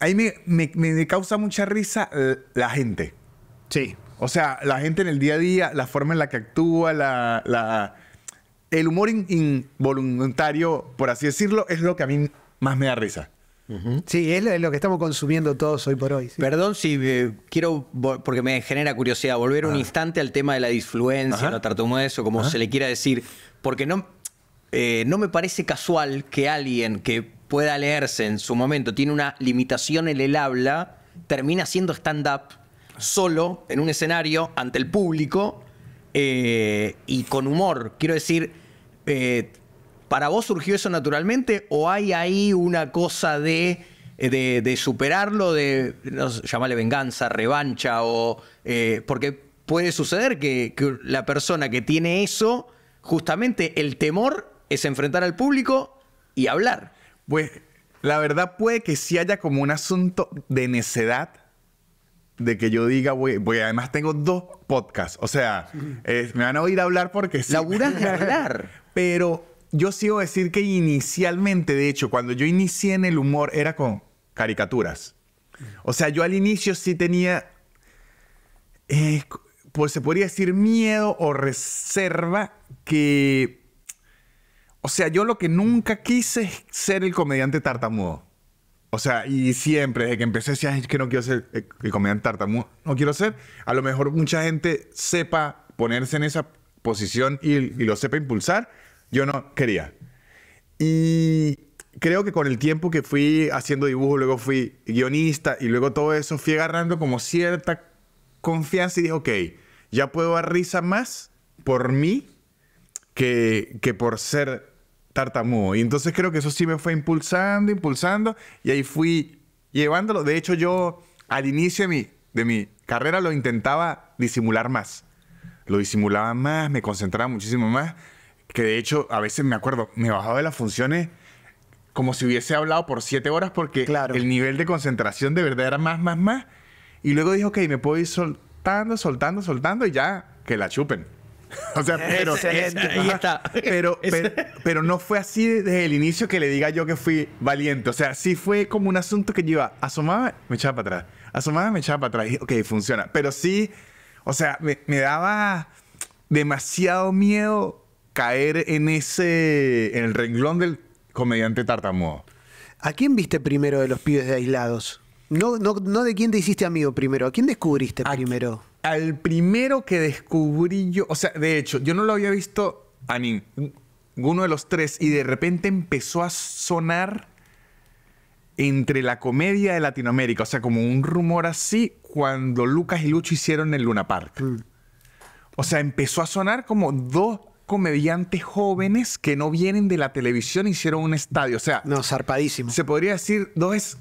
ahí me, me, causa mucha risa eh, la gente. Sí. O sea, la gente en el día a día, la forma en la que actúa, la, el humor involuntario, por así decirlo, es lo que a mí más me da risa. Sí, es lo que estamos consumiendo todos hoy por hoy. Perdón si eh, quiero, porque me genera curiosidad, volver un instante al tema de la disfluencia, la de eso, como se le quiera decir, porque no, eh, no me parece casual que alguien que pueda leerse en su momento tiene una limitación en el habla, termina siendo stand-up solo en un escenario ante el público eh, y con humor. Quiero decir, ¿Para vos surgió eso naturalmente o hay ahí una cosa de, eh, de, superarlo, de llamarle venganza, revancha o... Eh, porque puede suceder que, la persona que tiene eso, justamente el temor es enfrentar al público y hablar. Pues la verdad puede que sí haya como un asunto de necedad de que yo diga, voy, además tengo dos podcasts, o sea, me van a oír hablar porque sí. de [laughs] hablar. Pero yo sigo decir que inicialmente, de hecho, cuando yo inicié en el humor era con caricaturas. O sea, yo al inicio sí tenía, eh, pues se podría decir miedo o reserva que... O sea, yo lo que nunca quise es ser el comediante tartamudo. O sea, y siempre desde que empecé decía, es que no quiero ser el, comediante tartamudo, no quiero ser. A lo mejor mucha gente sepa ponerse en esa posición y, y lo sepa impulsar, yo no quería. Y creo que con el tiempo que fui haciendo dibujo, luego fui guionista y luego todo eso, fui agarrando como cierta confianza y dije, ok, ya puedo dar risa más por mí que, que por ser tartamudo. Y entonces creo que eso sí me fue impulsando, impulsando y ahí fui llevándolo. De hecho, yo al inicio de mi, de mi carrera lo intentaba disimular más. Lo disimulaba más, me concentraba muchísimo más, que de hecho a veces me acuerdo, me bajaba de las funciones como si hubiese hablado por siete horas porque el nivel de concentración de verdad era más, más, más. Y luego dijo ok, me puedo ir soltando, soltando, soltando y ya, que la chupen. [laughs] o sea, pero, [laughs] Pero, pero, no fue así desde el inicio que le diga yo que fui valiente. O sea, sí fue como un asunto que yo iba, asomaba, me echaba para atrás. Asomaba, me echaba para atrás. Y, ok, funciona. Pero sí, o sea, me daba demasiado miedo caer en ese, en el renglón del comediante tartamudo. ¿A quién viste primero de los pibes de aislados? No, no, de quién te hiciste amigo primero, ¿a quién descubriste primero? Al primero que descubrí yo, o sea, de hecho, yo no lo había visto a ninguno de los tres y de repente empezó a sonar entre la comedia de Latinoamérica, o sea, como un rumor así cuando Lucas y Lucho hicieron el Luna Park. Mm. O sea, empezó a sonar como dos comediantes jóvenes que no vienen de la televisión hicieron un estadio. O sea. No, zarpadísimo. Se podría decir dos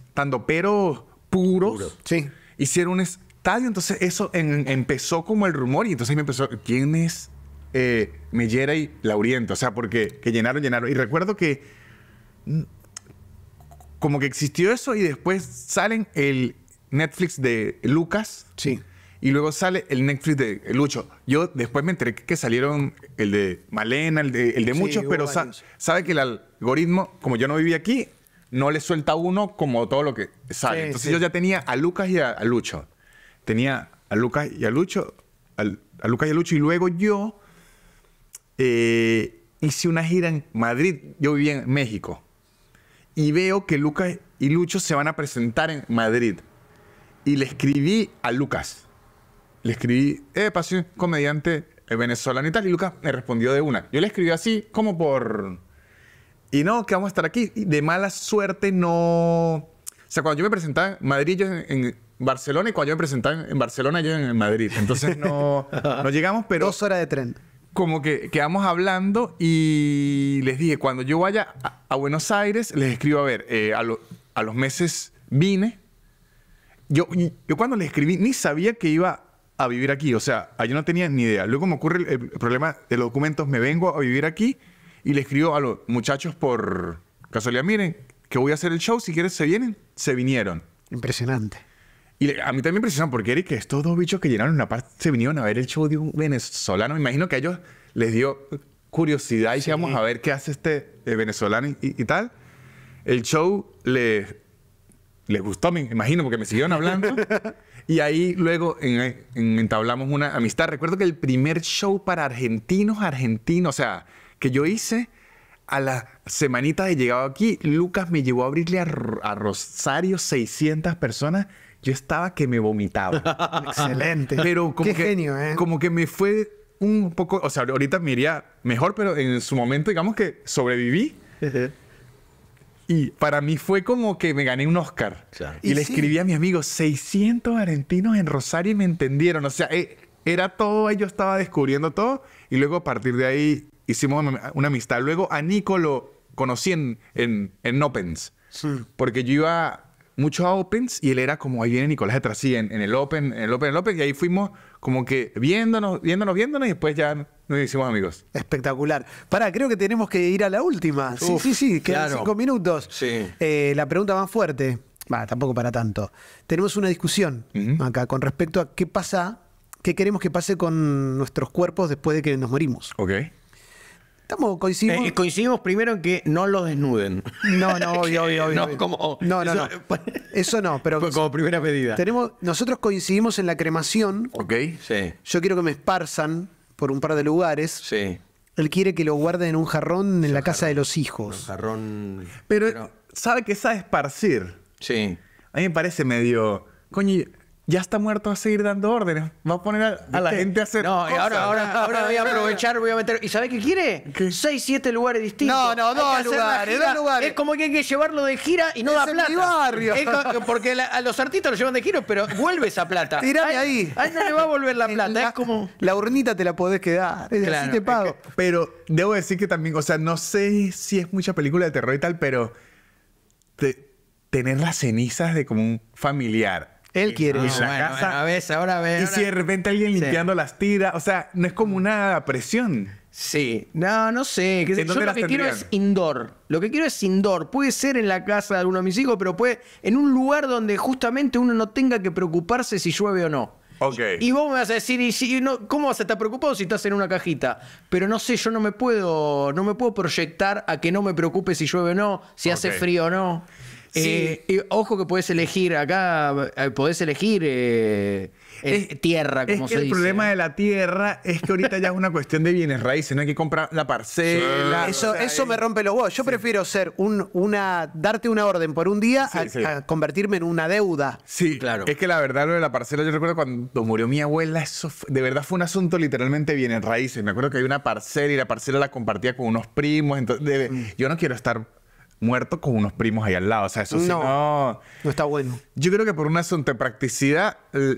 pero puros. Sí. Hicieron un estadio. Entonces, eso empezó como el rumor y entonces me empezó. ¿Quién es eh, Mellera y Lauriento? O sea, porque que llenaron, llenaron. Y recuerdo que. Mm, como que existió eso y después salen el Netflix de Lucas. Sí y luego sale el Netflix de Lucho. Yo después me enteré que salieron el de Malena, el de, muchos, pero sabe que el algoritmo, como yo no viví aquí, no le suelta uno como todo lo que sale. Entonces yo ya tenía a Lucas y a, Lucho. Tenía a Lucas y a Lucho, a Lucas y a Lucho. Y luego yo eh, hice una gira en Madrid. Yo vivía en México. Y veo que Lucas y Lucho se van a presentar en Madrid. Y le escribí a Lucas le escribí, eh, pasión, comediante venezolano y tal. Y Lucas me respondió de una. Yo le escribí así, como por. Y no, que vamos a estar aquí. de mala suerte no. O sea, cuando yo me presentaba en Madrid, yo en, Barcelona, y cuando yo me presentaba en Barcelona, yo en Madrid. Entonces no, no llegamos, pero. Dos horas de tren. Como que quedamos hablando y les dije, cuando yo vaya a, Buenos Aires, les escribo, a ver, eh, a, los meses vine. Yo, yo cuando le escribí ni sabía que iba a vivir aquí. O sea, yo no tenía ni idea. Luego me ocurre el, problema de los documentos, me vengo a vivir aquí y le escribo a los muchachos por casualidad, miren, que voy a hacer el show, si quieren se vienen, se vinieron. Impresionante. Y a mí también impresionó, porque Eric, que estos dos bichos que llenaron una parte se vinieron a ver el show de un venezolano. Me imagino que a ellos les dio curiosidad y sí. a ver qué hace este eh, venezolano y, tal. El show les, les gustó, me imagino, porque me siguieron hablando. [laughs] Y ahí luego en, entablamos una amistad. Recuerdo que el primer show para argentinos, argentinos, o sea, que yo hice a la semanita de llegado aquí, Lucas me llevó a abrirle a, Rosario 600 personas. Yo estaba que me vomitaba. [laughs] Excelente. Pero como Qué genio, ¿eh? Como que me fue un poco, o sea, ahorita me iría mejor, pero en su momento digamos que sobreviví. Y para mí fue como que me gané un Oscar. Y, le escribí a mi amigo, 600 argentinos en Rosario y me entendieron. O sea, eh, era todo, yo estaba descubriendo todo. Y luego a partir de ahí hicimos una, amistad. Luego a Nico lo conocí en, en, en Opens. Porque yo iba Muchos Opens y él era como, ahí viene Nicolás de Trasí en, el Open, en el Open, en Open, y ahí fuimos como que viéndonos, viéndonos, viéndonos y después ya nos hicimos amigos. Espectacular. Para, creo que tenemos que ir a la última. sí, sí, sí, quedan cinco minutos. Sí. Eh, la pregunta más fuerte, va, tampoco para tanto. Tenemos una discusión acá con respecto a qué pasa, qué queremos que pase con nuestros cuerpos después de que nos morimos. Ok. Estamos, coincidimos. Eh, coincidimos primero en que no lo desnuden. No, no, [laughs] obvio, obvio, obvio. No, no, eso, no. [laughs] Pues, pero. Como primera medida. Tenemos, nosotros coincidimos en la cremación. Ok, sí. Yo quiero que me esparzan por un par de lugares. Sí. Él quiere que lo guarden en un jarrón en la casa de los hijos. Un jarrón. Pero, sabe que sabe esparcir. Sí. A mí me parece medio. Coño, ya está muerto a seguir dando órdenes. Va a poner a, la gente a hacer. No, cosas. ahora, voy a aprovechar, voy a meter. ¿Y sabes qué quiere? 6 Seis, siete lugares distintos. No, no, dos no, lugares, dos lugares. Es como que hay que llevarlo de gira y no es da plata. Mi barrio. porque a los artistas lo llevan de giro, pero vuelve esa plata. Tirame ahí. Ahí no le va a volver la [laughs] plata. es como. La urnita te la podés quedar. Claro, así te pago. Pero debo decir que también, o sea, no sé si es mucha película de terror y tal, pero. tener las cenizas de como un familiar él quiere ah, eso. a ahora a Y si de repente alguien limpiando las tiras, o sea, no es como una presión. Sí, no, no sé. yo lo que quiero es indoor. Lo que quiero es indoor. Puede ser en la casa de alguno de mis hijos, pero puede en un lugar donde justamente uno no tenga que preocuparse si llueve o no. Okay. Y vos me vas a decir, ¿y si, no, ¿cómo vas a estar preocupado si estás en una cajita? Pero no sé, yo no me puedo, no me puedo proyectar a que no me preocupe si llueve o no, si hace frío o no. Eh, ojo que puedes elegir acá, eh, podés elegir eh, tierra, como se dice. El problema de la tierra es que ahorita ya es una cuestión de bienes raíces, no hay que comprar la parcela. Eso, me rompe los huevos. Yo prefiero ser una, darte una orden por un día a, convertirme en una deuda. Sí, claro. Es que la verdad, lo de la parcela, yo recuerdo cuando murió mi abuela, eso de verdad fue un asunto literalmente bienes raíces. Me acuerdo que hay una parcela y la parcela la compartía con unos primos. Mm. yo no quiero estar muerto con unos primos ahí al lado. O sea, eso no, sí no... No está bueno. Yo creo que por una asunto de practicidad,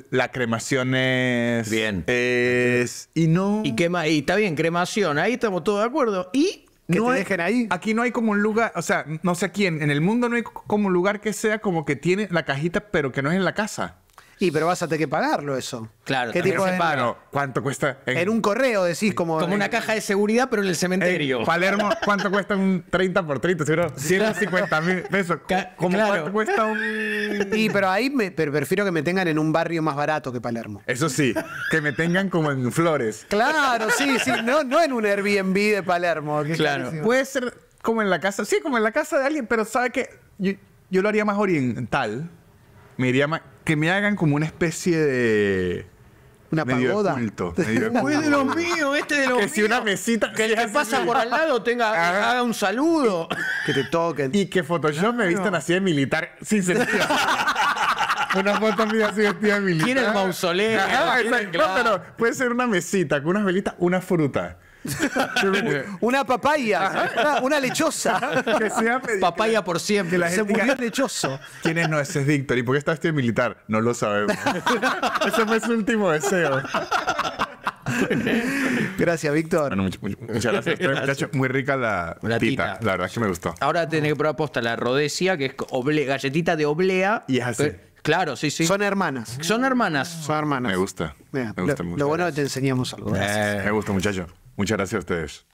la cremación es... Bien. Es... Y no... Y quema... Y está bien, cremación. Ahí estamos todos de acuerdo. Y... Que no te dejen ahí. Aquí no hay como un lugar, o sea, no sé quién, en el mundo no hay como un lugar que sea como que tiene la cajita, pero que no es en la casa. Y pero vas a tener que pagarlo eso. Claro, ¿Qué tipo de... pago ¿Cuánto cuesta? En... un correo decís como. Como una caja de seguridad, pero en el cementerio. Palermo, ¿cuánto cuesta un 30 por 30? Seguro 150 mil pesos. ¿Cómo cuánto cuesta un.? Y pero ahí me, pero prefiero que me tengan en un barrio más barato que Palermo. Eso sí, que me tengan como en flores. Claro, sí, sí. No, no en un Airbnb de Palermo. claro. Puede ser como en la casa. Sí, como en la casa de alguien, pero sabe que yo, yo lo haría más oriental. Me iría más que me hagan como una especie de. Una pagoda. Culto, medio [laughs] de los míos, este de los Que si una mesita. Que el pasa por al lado tenga, [laughs] haga, un saludo. Que te toquen. Y que Photoshop me vistan así de militar sí sentido. [laughs] Una foto mía así vestida de militar. Tiene el mausoleo. No, pero puede ser una mesita con unas velitas, una fruta. [laughs] una papaya, una, lechosa. [laughs] papaya por siempre. La se lechoso. ¿Quién es no? Ese es Víctor. ¿Y por qué está este militar? No lo sabemos. [laughs] ese es su último deseo. gracias, Víctor. muchas gracias. Muy rica la, tita. La verdad es que me gustó. Ahora tiene que probar la rodesia, que es galletita de oblea. Y es así. Eh, claro, sí, sí. Son hermanas. Son hermanas. Son hermanas. Me gusta. Me gusta lo, mucho. Lo bueno es que te enseñamos algo. Eh. Me gusta, muchacho. Muchas gracias a ustedes.